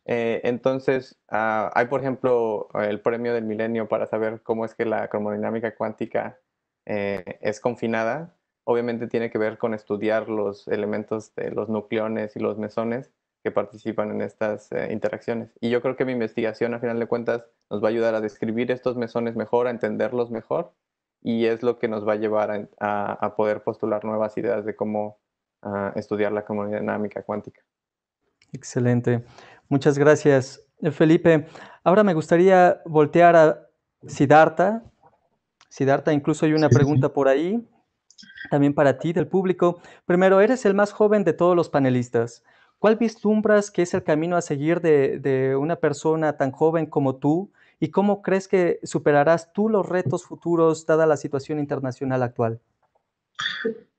Eh, entonces, ah, hay, por ejemplo, el premio del milenio para saber cómo es que la cromodinámica cuántica es confinada. Obviamente tiene que ver con estudiar los elementos de los nucleones y los mesones que participan en estas eh, interacciones. Y yo creo que mi investigación, a final de cuentas, nos va a ayudar a describir estos mesones mejor, a entenderlos mejor, y es lo que nos va a llevar a, poder postular nuevas ideas de cómo ah, estudiar la dinámica cuántica. Excelente. Muchas gracias, Felipe. Ahora me gustaría voltear a Siddhartha. Siddhartha, incluso hay una pregunta por ahí, también para ti, del público. Primero, eres el más joven de todos los panelistas. ¿Cuál vislumbras que es el camino a seguir de, una persona tan joven como tú? ¿Y cómo crees que superarás tú los retos futuros dada la situación internacional actual?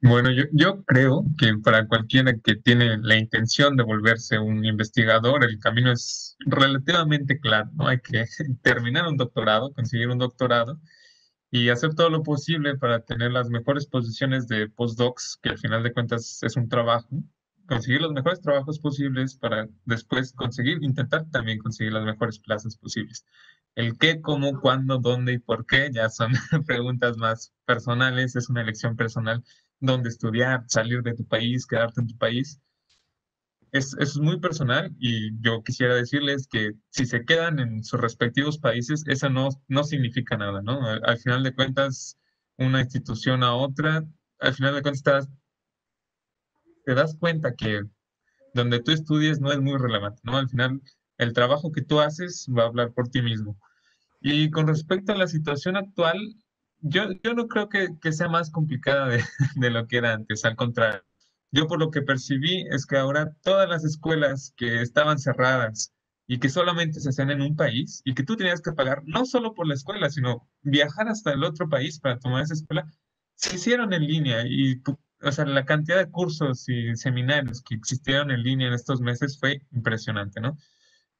Bueno, yo, creo que para cualquiera que tiene la intención de volverse un investigador, el camino es relativamente claro, Hay que (laughs) terminar un doctorado, conseguir un doctorado y hacer todo lo posible para tener las mejores posiciones de postdocs, que al final de cuentas es un trabajo, conseguir los mejores trabajos posibles para después conseguir, intentar también conseguir las mejores plazas posibles. El qué, cómo, cuándo, dónde y por qué ya son (laughs) preguntas más personales, es una elección personal, dónde estudiar, salir de tu país, quedarte en tu país. Es, es muy personal y yo quisiera decirles que si se quedan en sus respectivos países, eso no, no significa nada, ¿no? Al, al final de cuentas, una institución a otra, al final de cuentas te das cuenta que donde tú estudies no es muy relevante, ¿no? Al final, el trabajo que tú haces va a hablar por ti mismo. Y con respecto a la situación actual, yo, no creo que, sea más complicada de, (laughs) de, lo que era antes, al contrario. Yo por lo que percibí es que ahora todas las escuelas que estaban cerradas y que solamente se hacían en un país y que tú tenías que pagar no solo por la escuela, sino viajar hasta el otro país para tomar esa escuela, se hicieron en línea y o sea, la cantidad de cursos y seminarios que existieron en línea en estos meses fue impresionante, ¿no?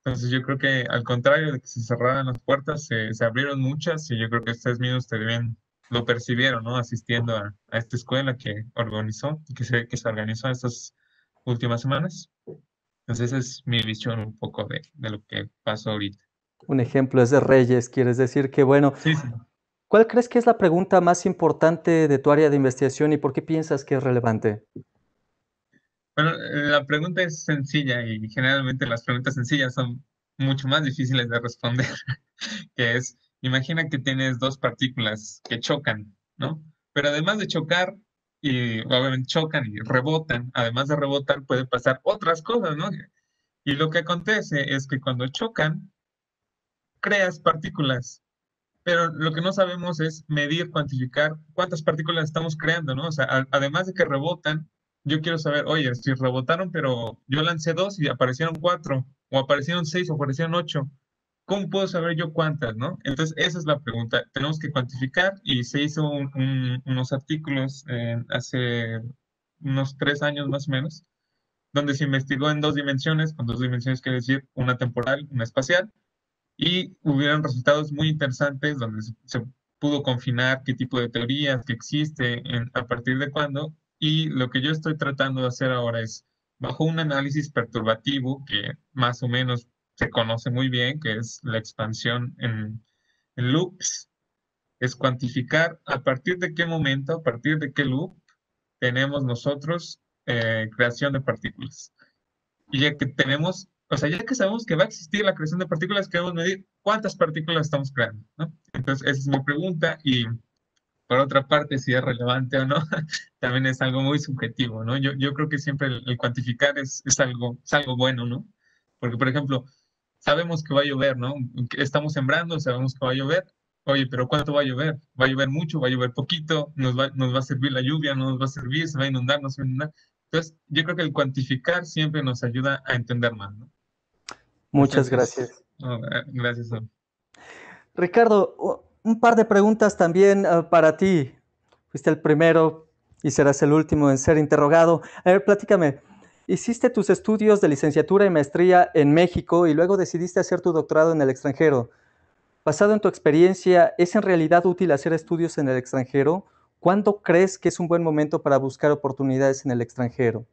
Entonces yo creo que al contrario de que se cerraran las puertas, se, abrieron muchas y yo creo que ustedes mismos también lo percibieron, ¿no? Asistiendo a, esta escuela que organizó, que se, que se organizó estas últimas semanas. Entonces esa es mi visión un poco de, de lo que pasó ahorita. Un ejemplo es de Reyes, quieres decir que bueno, sí, sí. ¿Cuál crees que es la pregunta más importante de tu área de investigación y por qué piensas que es relevante? Bueno, la pregunta es sencilla y generalmente las preguntas sencillas son mucho más difíciles de responder, (laughs) que es, imagina que tienes dos partículas que chocan, ¿no? Pero además de chocar, y obviamente chocan y rebotan, además de rebotar puede pasar otras cosas, ¿no? Y lo que acontece es que cuando chocan, creas partículas pero lo que no sabemos es medir, cuantificar cuántas partículas estamos creando, ¿no? O sea, además de que rebotan, yo quiero saber, oye, si rebotaron, pero yo lancé dos y aparecieron cuatro, o aparecieron seis, o aparecieron ocho. ¿Cómo puedo saber yo cuántas, no? Entonces, esa es la pregunta. Tenemos que cuantificar y se hizo unos artículos hace unos tres años más o menos, donde se investigó en dos dimensiones, con dos dimensiones quiere decir una temporal, una espacial, y hubieron resultados muy interesantes donde se, pudo confinar qué tipo de teorías que existe, a partir de cuándo, y lo que yo estoy tratando de hacer ahora es, bajo un análisis perturbativo que más o menos se conoce muy bien, que es la expansión en, loops, es cuantificar a partir de qué momento, a partir de qué loop, tenemos nosotros eh, creación de partículas. Y ya que tenemos o sea, ya que sabemos que va a existir la creación de partículas, queremos medir cuántas partículas estamos creando, ¿no? Entonces, esa es mi pregunta y por otra parte, si es relevante o no, (laughs) también es algo muy subjetivo, ¿no? Yo, creo que siempre el, cuantificar es, algo, algo bueno, ¿no? Porque, por ejemplo, sabemos que va a llover, ¿no? Estamos sembrando, sabemos que va a llover. Oye, pero ¿cuánto va a llover? ¿Va a llover mucho? ¿Va a llover poquito? ¿Nos va, nos va a servir la lluvia? ¿No nos va a servir? ¿Se va a inundar? ¿No se va a inundar? Entonces, yo creo que el cuantificar siempre nos ayuda a entender más, ¿no? Muchas gracias. Eh, gracias. Ricardo, un par de preguntas también eh, para ti. Fuiste el primero y serás el último en ser interrogado. A ver, platícame. Hiciste tus estudios de licenciatura y maestría en México y luego decidiste hacer tu doctorado en el extranjero. Basado en tu experiencia, ¿es en realidad útil hacer estudios en el extranjero? ¿Cuándo crees que es un buen momento para buscar oportunidades en el extranjero?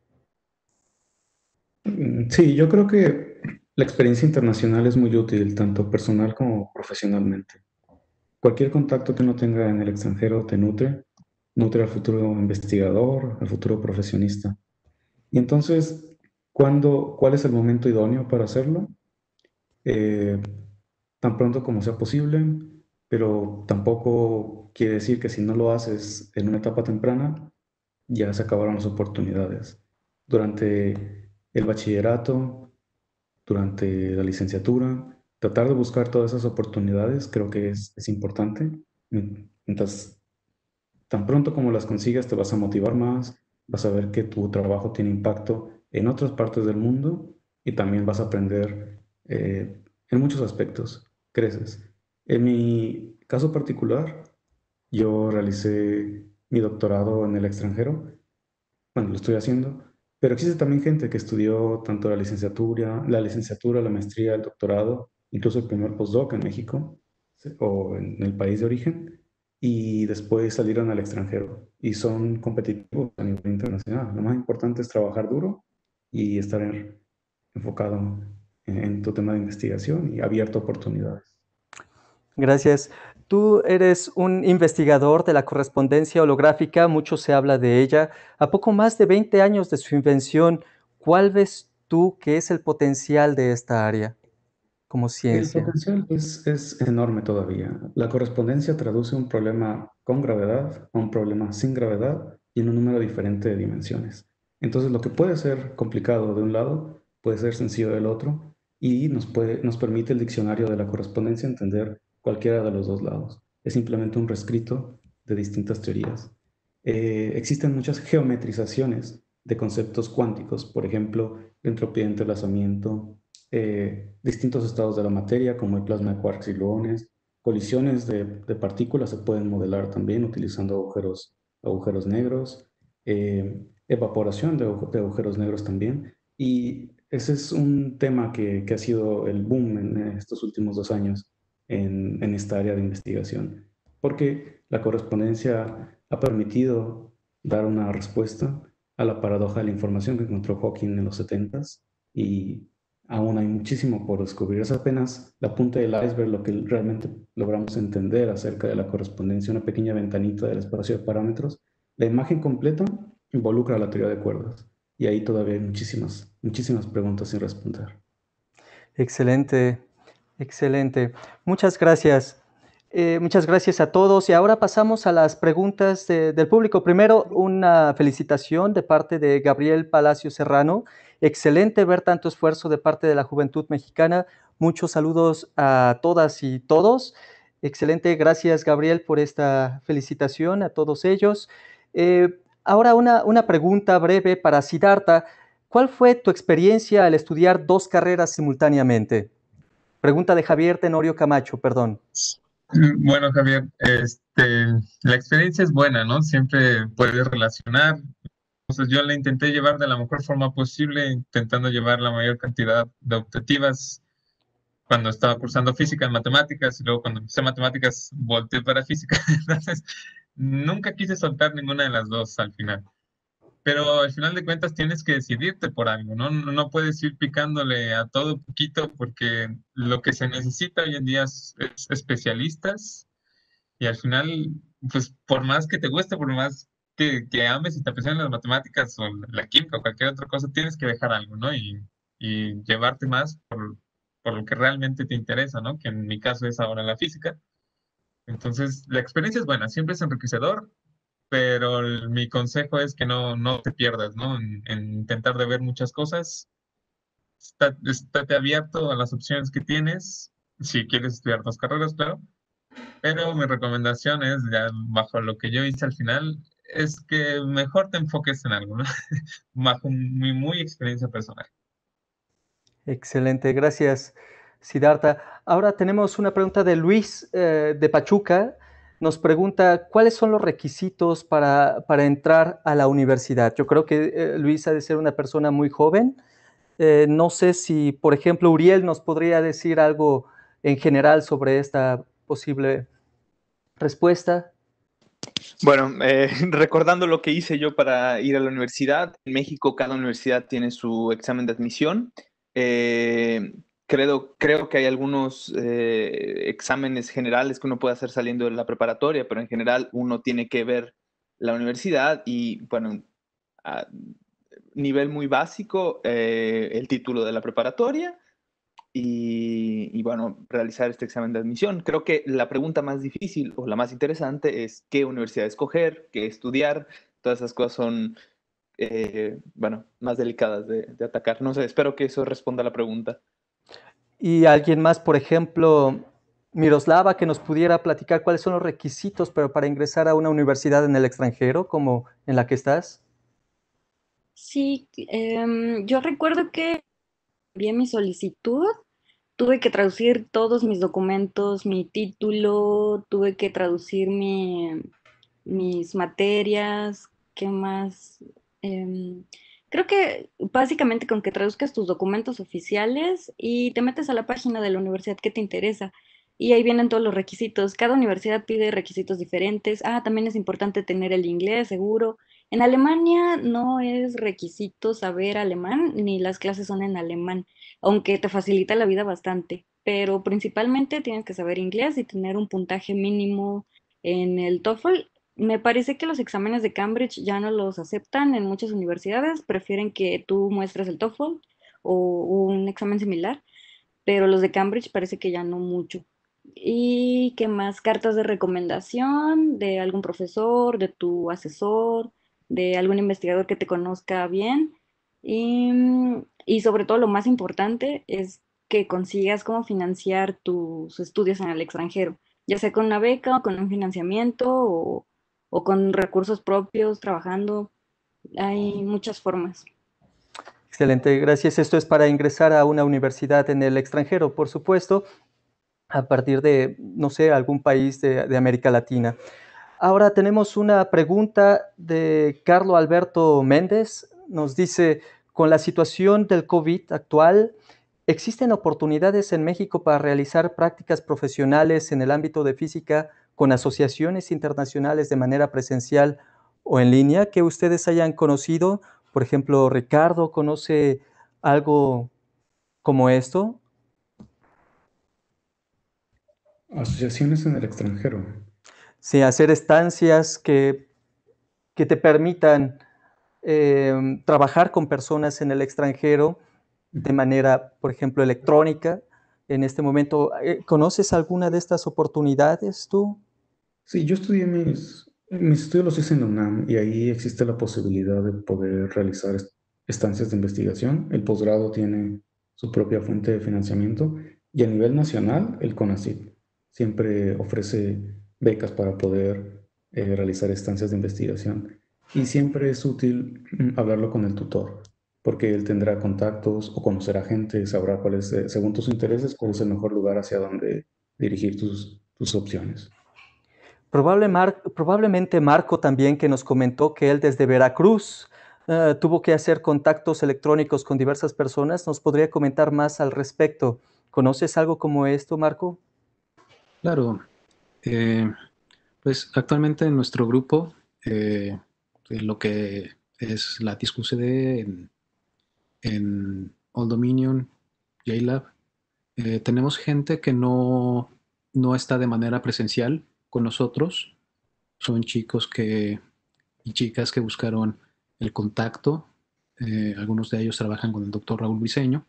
Mm, sí, yo creo que la experiencia internacional es muy útil, tanto personal como profesionalmente. Cualquier contacto que uno tenga en el extranjero te nutre, nutre al futuro investigador, al futuro profesionista. Y entonces, ¿cuándo, ¿cuál es el momento idóneo para hacerlo? Eh, tan pronto como sea posible, pero tampoco quiere decir que si no lo haces en una etapa temprana, ya se acabaron las oportunidades. Durante el bachillerato, durante la licenciatura. Tratar de buscar todas esas oportunidades creo que es, importante. Entonces, tan pronto como las consigas te vas a motivar más, vas a ver que tu trabajo tiene impacto en otras partes del mundo y también vas a aprender eh, en muchos aspectos, creces. En mi caso particular, yo realicé mi doctorado en el extranjero, bueno, lo estoy haciendo, pero existe también gente que estudió tanto la licenciatura, la licenciatura, la maestría, el doctorado, incluso el primer postdoc en México o en el país de origen, y después salieron al extranjero y son competitivos a nivel internacional. Lo más importante es trabajar duro y estar enfocado en, tu tema de investigación y abierto a oportunidades. Gracias. Tú eres un investigador de la correspondencia holográfica, mucho se habla de ella. A poco más de 20 años de su invención, ¿cuál ves tú que es el potencial de esta área como ciencia? El potencial es, enorme todavía. La correspondencia traduce un problema con gravedad a un problema sin gravedad y en un número diferente de dimensiones. Entonces, lo que puede ser complicado de un lado puede ser sencillo del otro y nos permite el diccionario de la correspondencia entender cualquiera de los dos lados. Es simplemente un reescrito de distintas teorías. Eh, existen muchas geometrizaciones de conceptos cuánticos, por ejemplo, entropía de entrelazamiento, eh, distintos estados de la materia, como el plasma de quarks y gluones, colisiones de, partículas se pueden modelar también utilizando agujeros, agujeros negros, eh, evaporación de, de, agujeros negros también, y ese es un tema que ha sido el boom en estos últimos dos años en, esta área de investigación, porque la correspondencia ha permitido dar una respuesta a la paradoja de la información que encontró Hawking en los 70 y aún hay muchísimo por descubrir. Es apenas la punta del iceberg lo que realmente logramos entender acerca de la correspondencia, una pequeña ventanita del espacio de parámetros. La imagen completa involucra la teoría de cuerdas y ahí todavía hay muchísimas, muchísimas preguntas sin responder. Excelente, Excelente. Muchas gracias. Eh, muchas gracias a todos. Y ahora pasamos a las preguntas del público. Primero, una felicitación de parte de Gabriel Palacio Serrano. Excelente ver tanto esfuerzo de parte de la juventud mexicana. Muchos saludos a todas y todos. Excelente, gracias Gabriel por esta felicitación a todos ellos. Eh, ahora una, una pregunta breve para Sidarta. ¿Cuál fue tu experiencia al estudiar dos carreras simultáneamente? Pregunta de Javier Tenorio Camacho, perdón. Mm, bueno, Javier, este, la experiencia es buena, ¿no? Siempre puedes relacionar. Entonces yo la intenté llevar de la mejor forma posible, intentando llevar la mayor cantidad de optativas cuando estaba cursando física en matemáticas y luego cuando empecé matemáticas volteé para física. (laughs) Entonces nunca quise soltar ninguna de las dos al final pero al final de cuentas tienes que decidirte por algo, ¿no? No puedes ir picándole a todo poquito porque lo que se necesita hoy en día es, especialistas y al final, pues por más que te guste, por más que, que ames y te apasionen las matemáticas o la química o cualquier otra cosa, tienes que dejar algo, ¿no? Y, y llevarte más por, por, lo que realmente te interesa, ¿no? Que en mi caso es ahora la física. Entonces, la experiencia es buena, siempre es enriquecedor, pero mi consejo es que no, no te pierdas, ¿no? En, intentar de ver muchas cosas. Está, estate abierto a las opciones que tienes, si quieres estudiar dos carreras, claro. Pero mi recomendación es, ya bajo lo que yo hice al final, es que mejor te enfoques en algo, (laughs) bajo mi muy experiencia personal. Excelente, gracias, Siddhartha. Ahora tenemos una pregunta de Luis eh, de Pachuca nos pregunta cuáles son los requisitos para, para entrar a la universidad. Yo creo que Luisa eh, Luis ha de ser una persona muy joven. Eh, no sé si, por ejemplo, Uriel nos podría decir algo en general sobre esta posible respuesta. Bueno, eh, (laughs) recordando lo que hice yo para ir a la universidad, en México cada universidad tiene su examen de admisión creo, creo que hay algunos eh, exámenes generales que uno puede hacer saliendo de la preparatoria, pero en general uno tiene que ver la universidad y, bueno, a nivel muy básico, eh, el título de la preparatoria y, bueno, realizar este examen de admisión. Creo que la pregunta más difícil o la más interesante es qué universidad escoger, qué estudiar, todas esas cosas son... Eh, bueno, más delicadas de, de atacar. No sé, espero que eso responda a la pregunta y alguien más, por ejemplo, Miroslava, que nos pudiera platicar cuáles son los requisitos para ingresar a una universidad en el extranjero como en la que estás. Sí, em, yo recuerdo que envié mi solicitud, tuve que traducir todos mis documentos, mi título, tuve que traducir mis materias, qué más. Em, Creo que básicamente con que traduzcas tus documentos oficiales y te metes a la página de la universidad que te interesa. Y ahí vienen todos los requisitos. Cada universidad pide requisitos diferentes. Ah, también es importante tener el inglés, seguro. En Alemania no es requisito saber alemán, ni las clases son en alemán, aunque te facilita la vida bastante. Pero principalmente tienes que saber inglés y tener un puntaje mínimo en el TOEFL me parece que los exámenes de Cambridge ya no los aceptan en muchas universidades, prefieren que tú muestres el TOEFL o un examen similar, pero los de Cambridge parece que ya no mucho. ¿Y qué más? Cartas de recomendación de algún profesor, de tu asesor, de algún investigador que te conozca bien. Y, y sobre todo lo más importante es que consigas cómo financiar tus estudios en el extranjero, ya sea con una beca o con un financiamiento o, o con recursos propios, trabajando. Hay muchas formas. Excelente, gracias. Esto es para ingresar a una universidad en el extranjero, por supuesto, a partir de, no sé, algún país de, América Latina. Ahora tenemos una pregunta de Carlos Alberto Méndez. Nos dice, con la situación del COVID actual, ¿existen oportunidades en México para realizar prácticas profesionales en el ámbito de física con asociaciones internacionales de manera presencial o en línea que ustedes hayan conocido. Por ejemplo, Ricardo conoce algo como esto. Asociaciones en el extranjero. Sí, hacer estancias que, que te permitan em, trabajar con personas en el extranjero de manera, por ejemplo, electrónica. En este momento, eh, ¿conoces alguna de estas oportunidades tú? Sí, yo estudié mis, estudios los hice en UNAM y ahí existe la posibilidad de poder realizar estancias de investigación. El posgrado tiene su propia fuente de financiamiento y a nivel nacional el CONACYT siempre ofrece becas para poder eh, realizar estancias de investigación y siempre es útil mm, hablarlo con el tutor porque él tendrá contactos o conocerá gente, sabrá cuál es, eh, según tus intereses, cuál es el mejor lugar hacia donde dirigir tus opciones probablemente Marco también, que nos comentó que él desde Veracruz eh, tuvo que hacer contactos electrónicos con diversas personas, nos podría comentar más al respecto. ¿Conoces algo como esto, Marco? Claro. Eh, pues actualmente en nuestro grupo, eh, lo que es la discusión en, en All Dominion, JLab, eh, tenemos gente que no, no está de manera presencial con nosotros son chicos que, y chicas que buscaron el contacto. Eh, algunos de ellos trabajan con el doctor Raúl Biseño.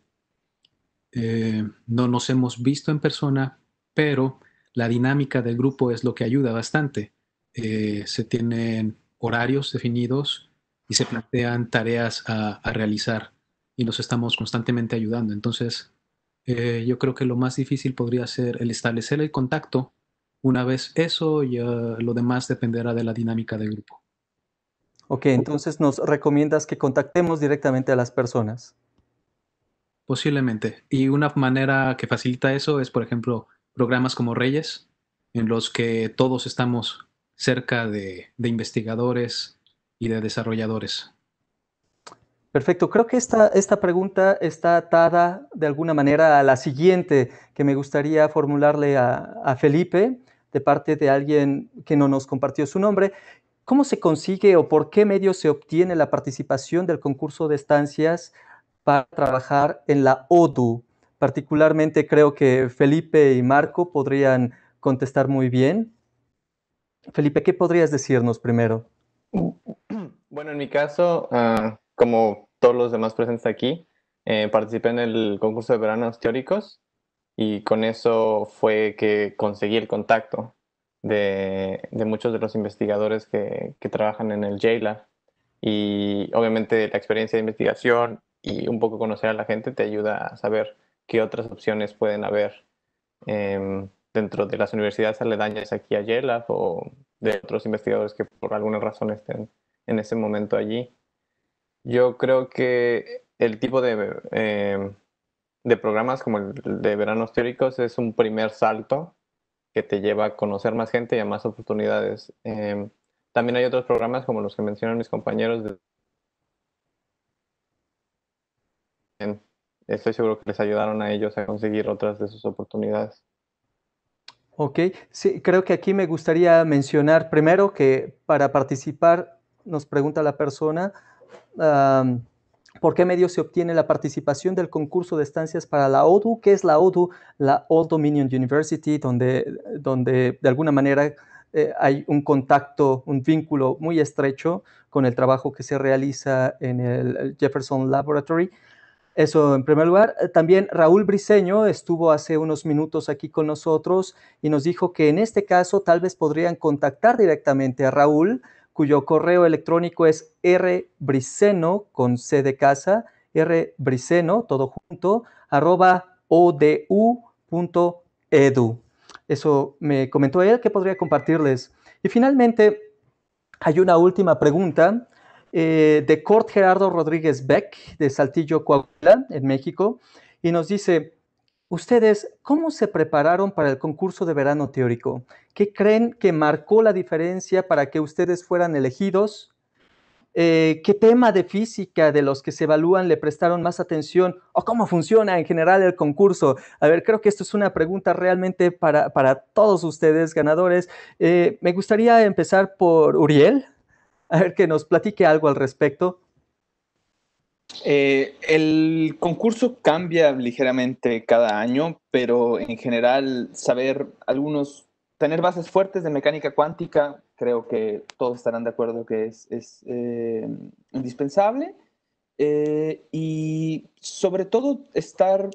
Eh, no nos hemos visto en persona, pero la dinámica del grupo es lo que ayuda bastante. Eh, se tienen horarios definidos y se plantean tareas a realizar y nos estamos constantemente ayudando. Entonces, yo creo que lo más difícil podría ser el establecer el contacto una vez eso, ya lo demás dependerá de la dinámica del grupo. Ok, entonces nos recomiendas que contactemos directamente a las personas. Posiblemente. Y una manera que facilita eso es, por ejemplo, programas como Reyes, en los que todos estamos cerca de, investigadores y de desarrolladores. Perfecto. Creo que esta, pregunta está atada de alguna manera a la siguiente que me gustaría formularle a Felipe de parte de alguien que no nos compartió su nombre. ¿Cómo se consigue o por qué medio se obtiene la participación del concurso de estancias para trabajar en la ODU? Particularmente creo que Felipe y Marco podrían contestar muy bien. Felipe, ¿qué podrías decirnos primero? (clears throat) Bueno, en mi caso, ah, como todos los demás presentes aquí, eh, participé en el concurso de veranos teóricos y con eso fue que conseguí el contacto de, muchos de los investigadores que, trabajan en el JLAF. y obviamente la experiencia de investigación y un poco conocer a la gente te ayuda a saber qué otras opciones pueden haber em, dentro de las universidades aledañas aquí a JLAF o de otros investigadores que por alguna razón estén en ese momento allí. Yo creo que el tipo de em, de programas como el de veranos teóricos es un primer salto que te lleva a conocer más gente y a más oportunidades. Em, también hay otros programas como los que mencionan mis compañeros. Estoy seguro que les ayudaron a ellos a conseguir otras de sus oportunidades. Ok, sí, creo que aquí me gustaría mencionar primero que para participar, nos pregunta la persona, ¿Por qué medio se obtiene la participación del concurso de estancias para la ODU? ¿Qué es la ODU? La Old Dominion University, donde, donde de alguna manera eh, hay un contacto, un vínculo muy estrecho con el trabajo que se realiza en el Jefferson Laboratory. Eso en primer lugar. También Raúl Briseño estuvo hace unos minutos aquí con nosotros y nos dijo que en este caso tal vez podrían contactar directamente a Raúl cuyo correo electrónico es rbriceno con C de casa, rbriceno, todo junto, arroba odu.edu. Eso me comentó él que podría compartirles. Y finalmente, hay una última pregunta eh, de Cort Gerardo Rodríguez Beck, de Saltillo, Coahuila, en México, y nos dice, Ustedes, ¿cómo se prepararon para el concurso de verano teórico? ¿Qué creen que marcó la diferencia para que ustedes fueran elegidos? Eh, ¿Qué tema de física de los que se evalúan le prestaron más atención? ¿O cómo funciona en general el concurso? A ver, creo que esto es una pregunta realmente para, todos ustedes, ganadores. Eh, me gustaría empezar por Uriel, a ver que nos platique algo al respecto. Eh, el concurso cambia ligeramente cada año, pero en general saber algunos, tener bases fuertes de mecánica cuántica, creo que todos estarán de acuerdo que es, eh, indispensable. Eh, y sobre todo estar,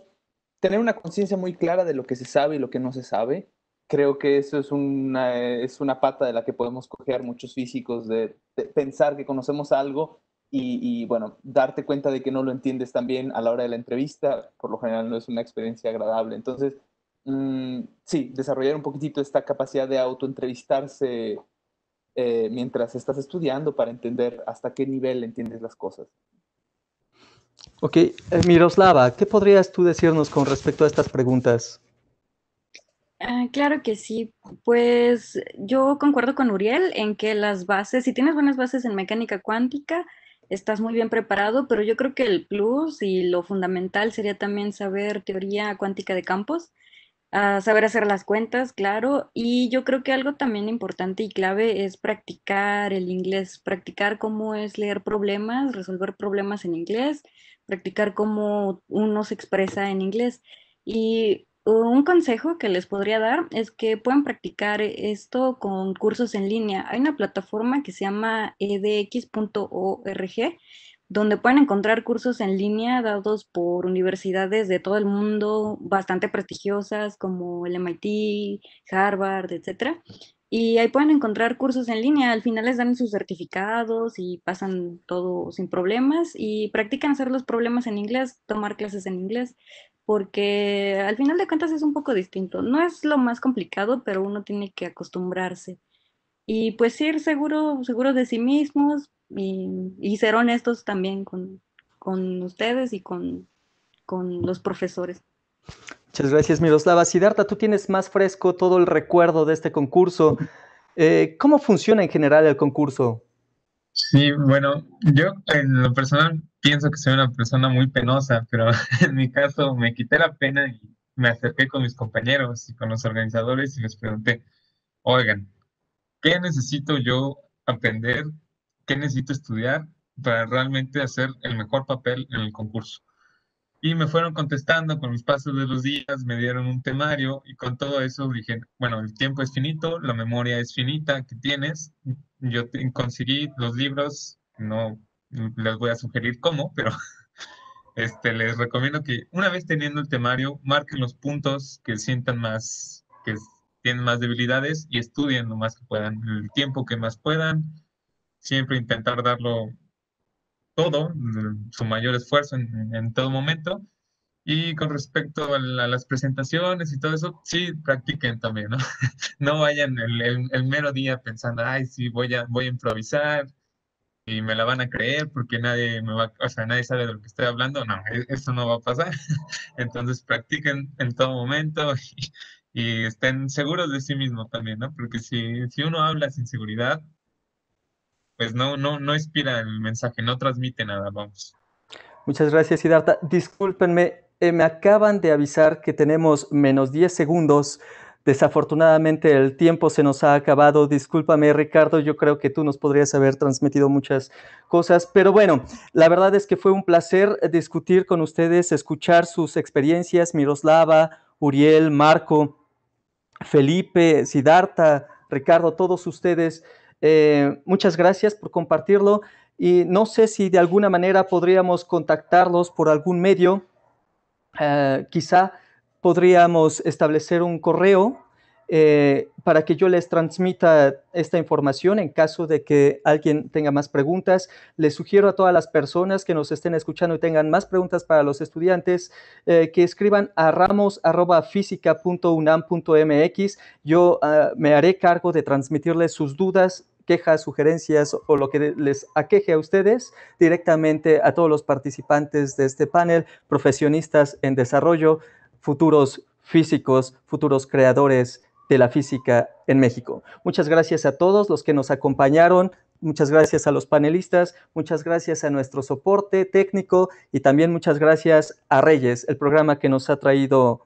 tener una conciencia muy clara de lo que se sabe y lo que no se sabe. Creo que eso es una, es una pata de la que podemos coger muchos físicos, de pensar que conocemos algo y, bueno, darte cuenta de que no lo entiendes también a la hora de la entrevista, por lo general no es una experiencia agradable. Entonces, mm, sí, desarrollar un poquitito esta capacidad de autoentrevistarse eh, mientras estás estudiando para entender hasta qué nivel entiendes las cosas. Ok, eh, Miroslava, ¿qué podrías tú decirnos con respecto a estas preguntas? Ah, claro que sí. Pues yo concuerdo con Uriel en que las bases, si tienes buenas bases en mecánica cuántica, estás muy bien preparado, pero yo creo que el plus y lo fundamental sería también saber teoría cuántica de campos, ah, saber hacer las cuentas, claro, y yo creo que algo también importante y clave es practicar el inglés, practicar cómo es leer problemas, resolver problemas en inglés, practicar cómo uno se expresa en inglés. Y un consejo que les podría dar es que pueden practicar esto con cursos en línea. Hay una plataforma que se llama edx.org donde pueden encontrar cursos en línea dados por universidades de todo el mundo, bastante prestigiosas como el MIT, Harvard, etc. Y ahí pueden encontrar cursos en línea, al final les dan sus certificados y pasan todo sin problemas y practican hacer los problemas en inglés, tomar clases en inglés porque al final de cuentas es un poco distinto. No es lo más complicado, pero uno tiene que acostumbrarse. Y pues ir seguro, seguro de sí mismos y, ser honestos también con, ustedes y con, los profesores. Muchas gracias, Miroslava. Sidarta, tú tienes más fresco todo el recuerdo de este concurso. Eh, ¿Cómo funciona en general el concurso? Sí, bueno, yo en lo personal pienso que soy una persona muy penosa, pero (laughs) en mi caso me quité la pena y me acerqué con mis compañeros y con los organizadores y les pregunté, oigan, ¿qué necesito yo aprender? ¿Qué necesito estudiar para realmente hacer el mejor papel en el concurso? Y me fueron contestando con los pasos de los días, me dieron un temario y con todo eso dije, bueno, el tiempo es finito, la memoria es finita que tienes. Yo conseguí los libros, no les voy a sugerir cómo, pero (laughs) este, les recomiendo que una vez teniendo el temario, marquen los puntos que sientan más, que tienen más debilidades y estudien lo más que puedan, el tiempo que más puedan, siempre intentar darlo todo, mm, su mayor esfuerzo en, todo momento. Y con respecto a, las presentaciones y todo eso, sí, practiquen también, ¿no? (laughs) no vayan el, mero día pensando, ay, sí, voy a, voy a improvisar, y me la van a creer porque nadie me va, o sea, nadie sabe de lo que estoy hablando, no, e-, eso no va a pasar. (laughs) Entonces practiquen en todo momento (laughs) y, estén seguros de sí mismos también, ¿no? Porque si, si uno habla sin seguridad, pues no, no, no inspira el mensaje, no transmite nada, vamos. Muchas gracias, Sidarta. Discúlpenme, eh, me acaban de avisar que tenemos menos 10 segundos Desafortunadamente el tiempo se nos ha acabado. Discúlpame Ricardo, yo creo que tú nos podrías haber transmitido muchas cosas, pero bueno, la verdad es que fue un placer discutir con ustedes, escuchar sus experiencias, Miroslava, Uriel, Marco, Felipe, Sidarta, Ricardo, todos ustedes. Eh, muchas gracias por compartirlo y no sé si de alguna manera podríamos contactarlos por algún medio, eh, quizá podríamos establecer un correo eh, para que yo les transmita esta información en caso de que alguien tenga más preguntas. Les sugiero a todas las personas que nos estén escuchando y tengan más preguntas para los estudiantes eh, que escriban a ramos.física.unam.mx. Yo ah, me haré cargo de transmitirles sus dudas quejas, sugerencias o lo que les aqueje a ustedes directamente a todos los participantes de este panel, profesionistas en desarrollo, futuros físicos, futuros creadores de la física en México. Muchas gracias a todos los que nos acompañaron, muchas gracias a los panelistas, muchas gracias a nuestro soporte técnico y también muchas gracias a Reyes, el programa que nos ha traído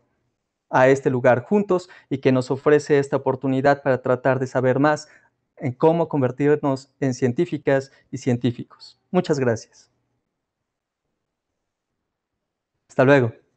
a este lugar juntos y que nos ofrece esta oportunidad para tratar de saber más en cómo convertirnos en científicas y científicos. Muchas gracias. Hasta luego.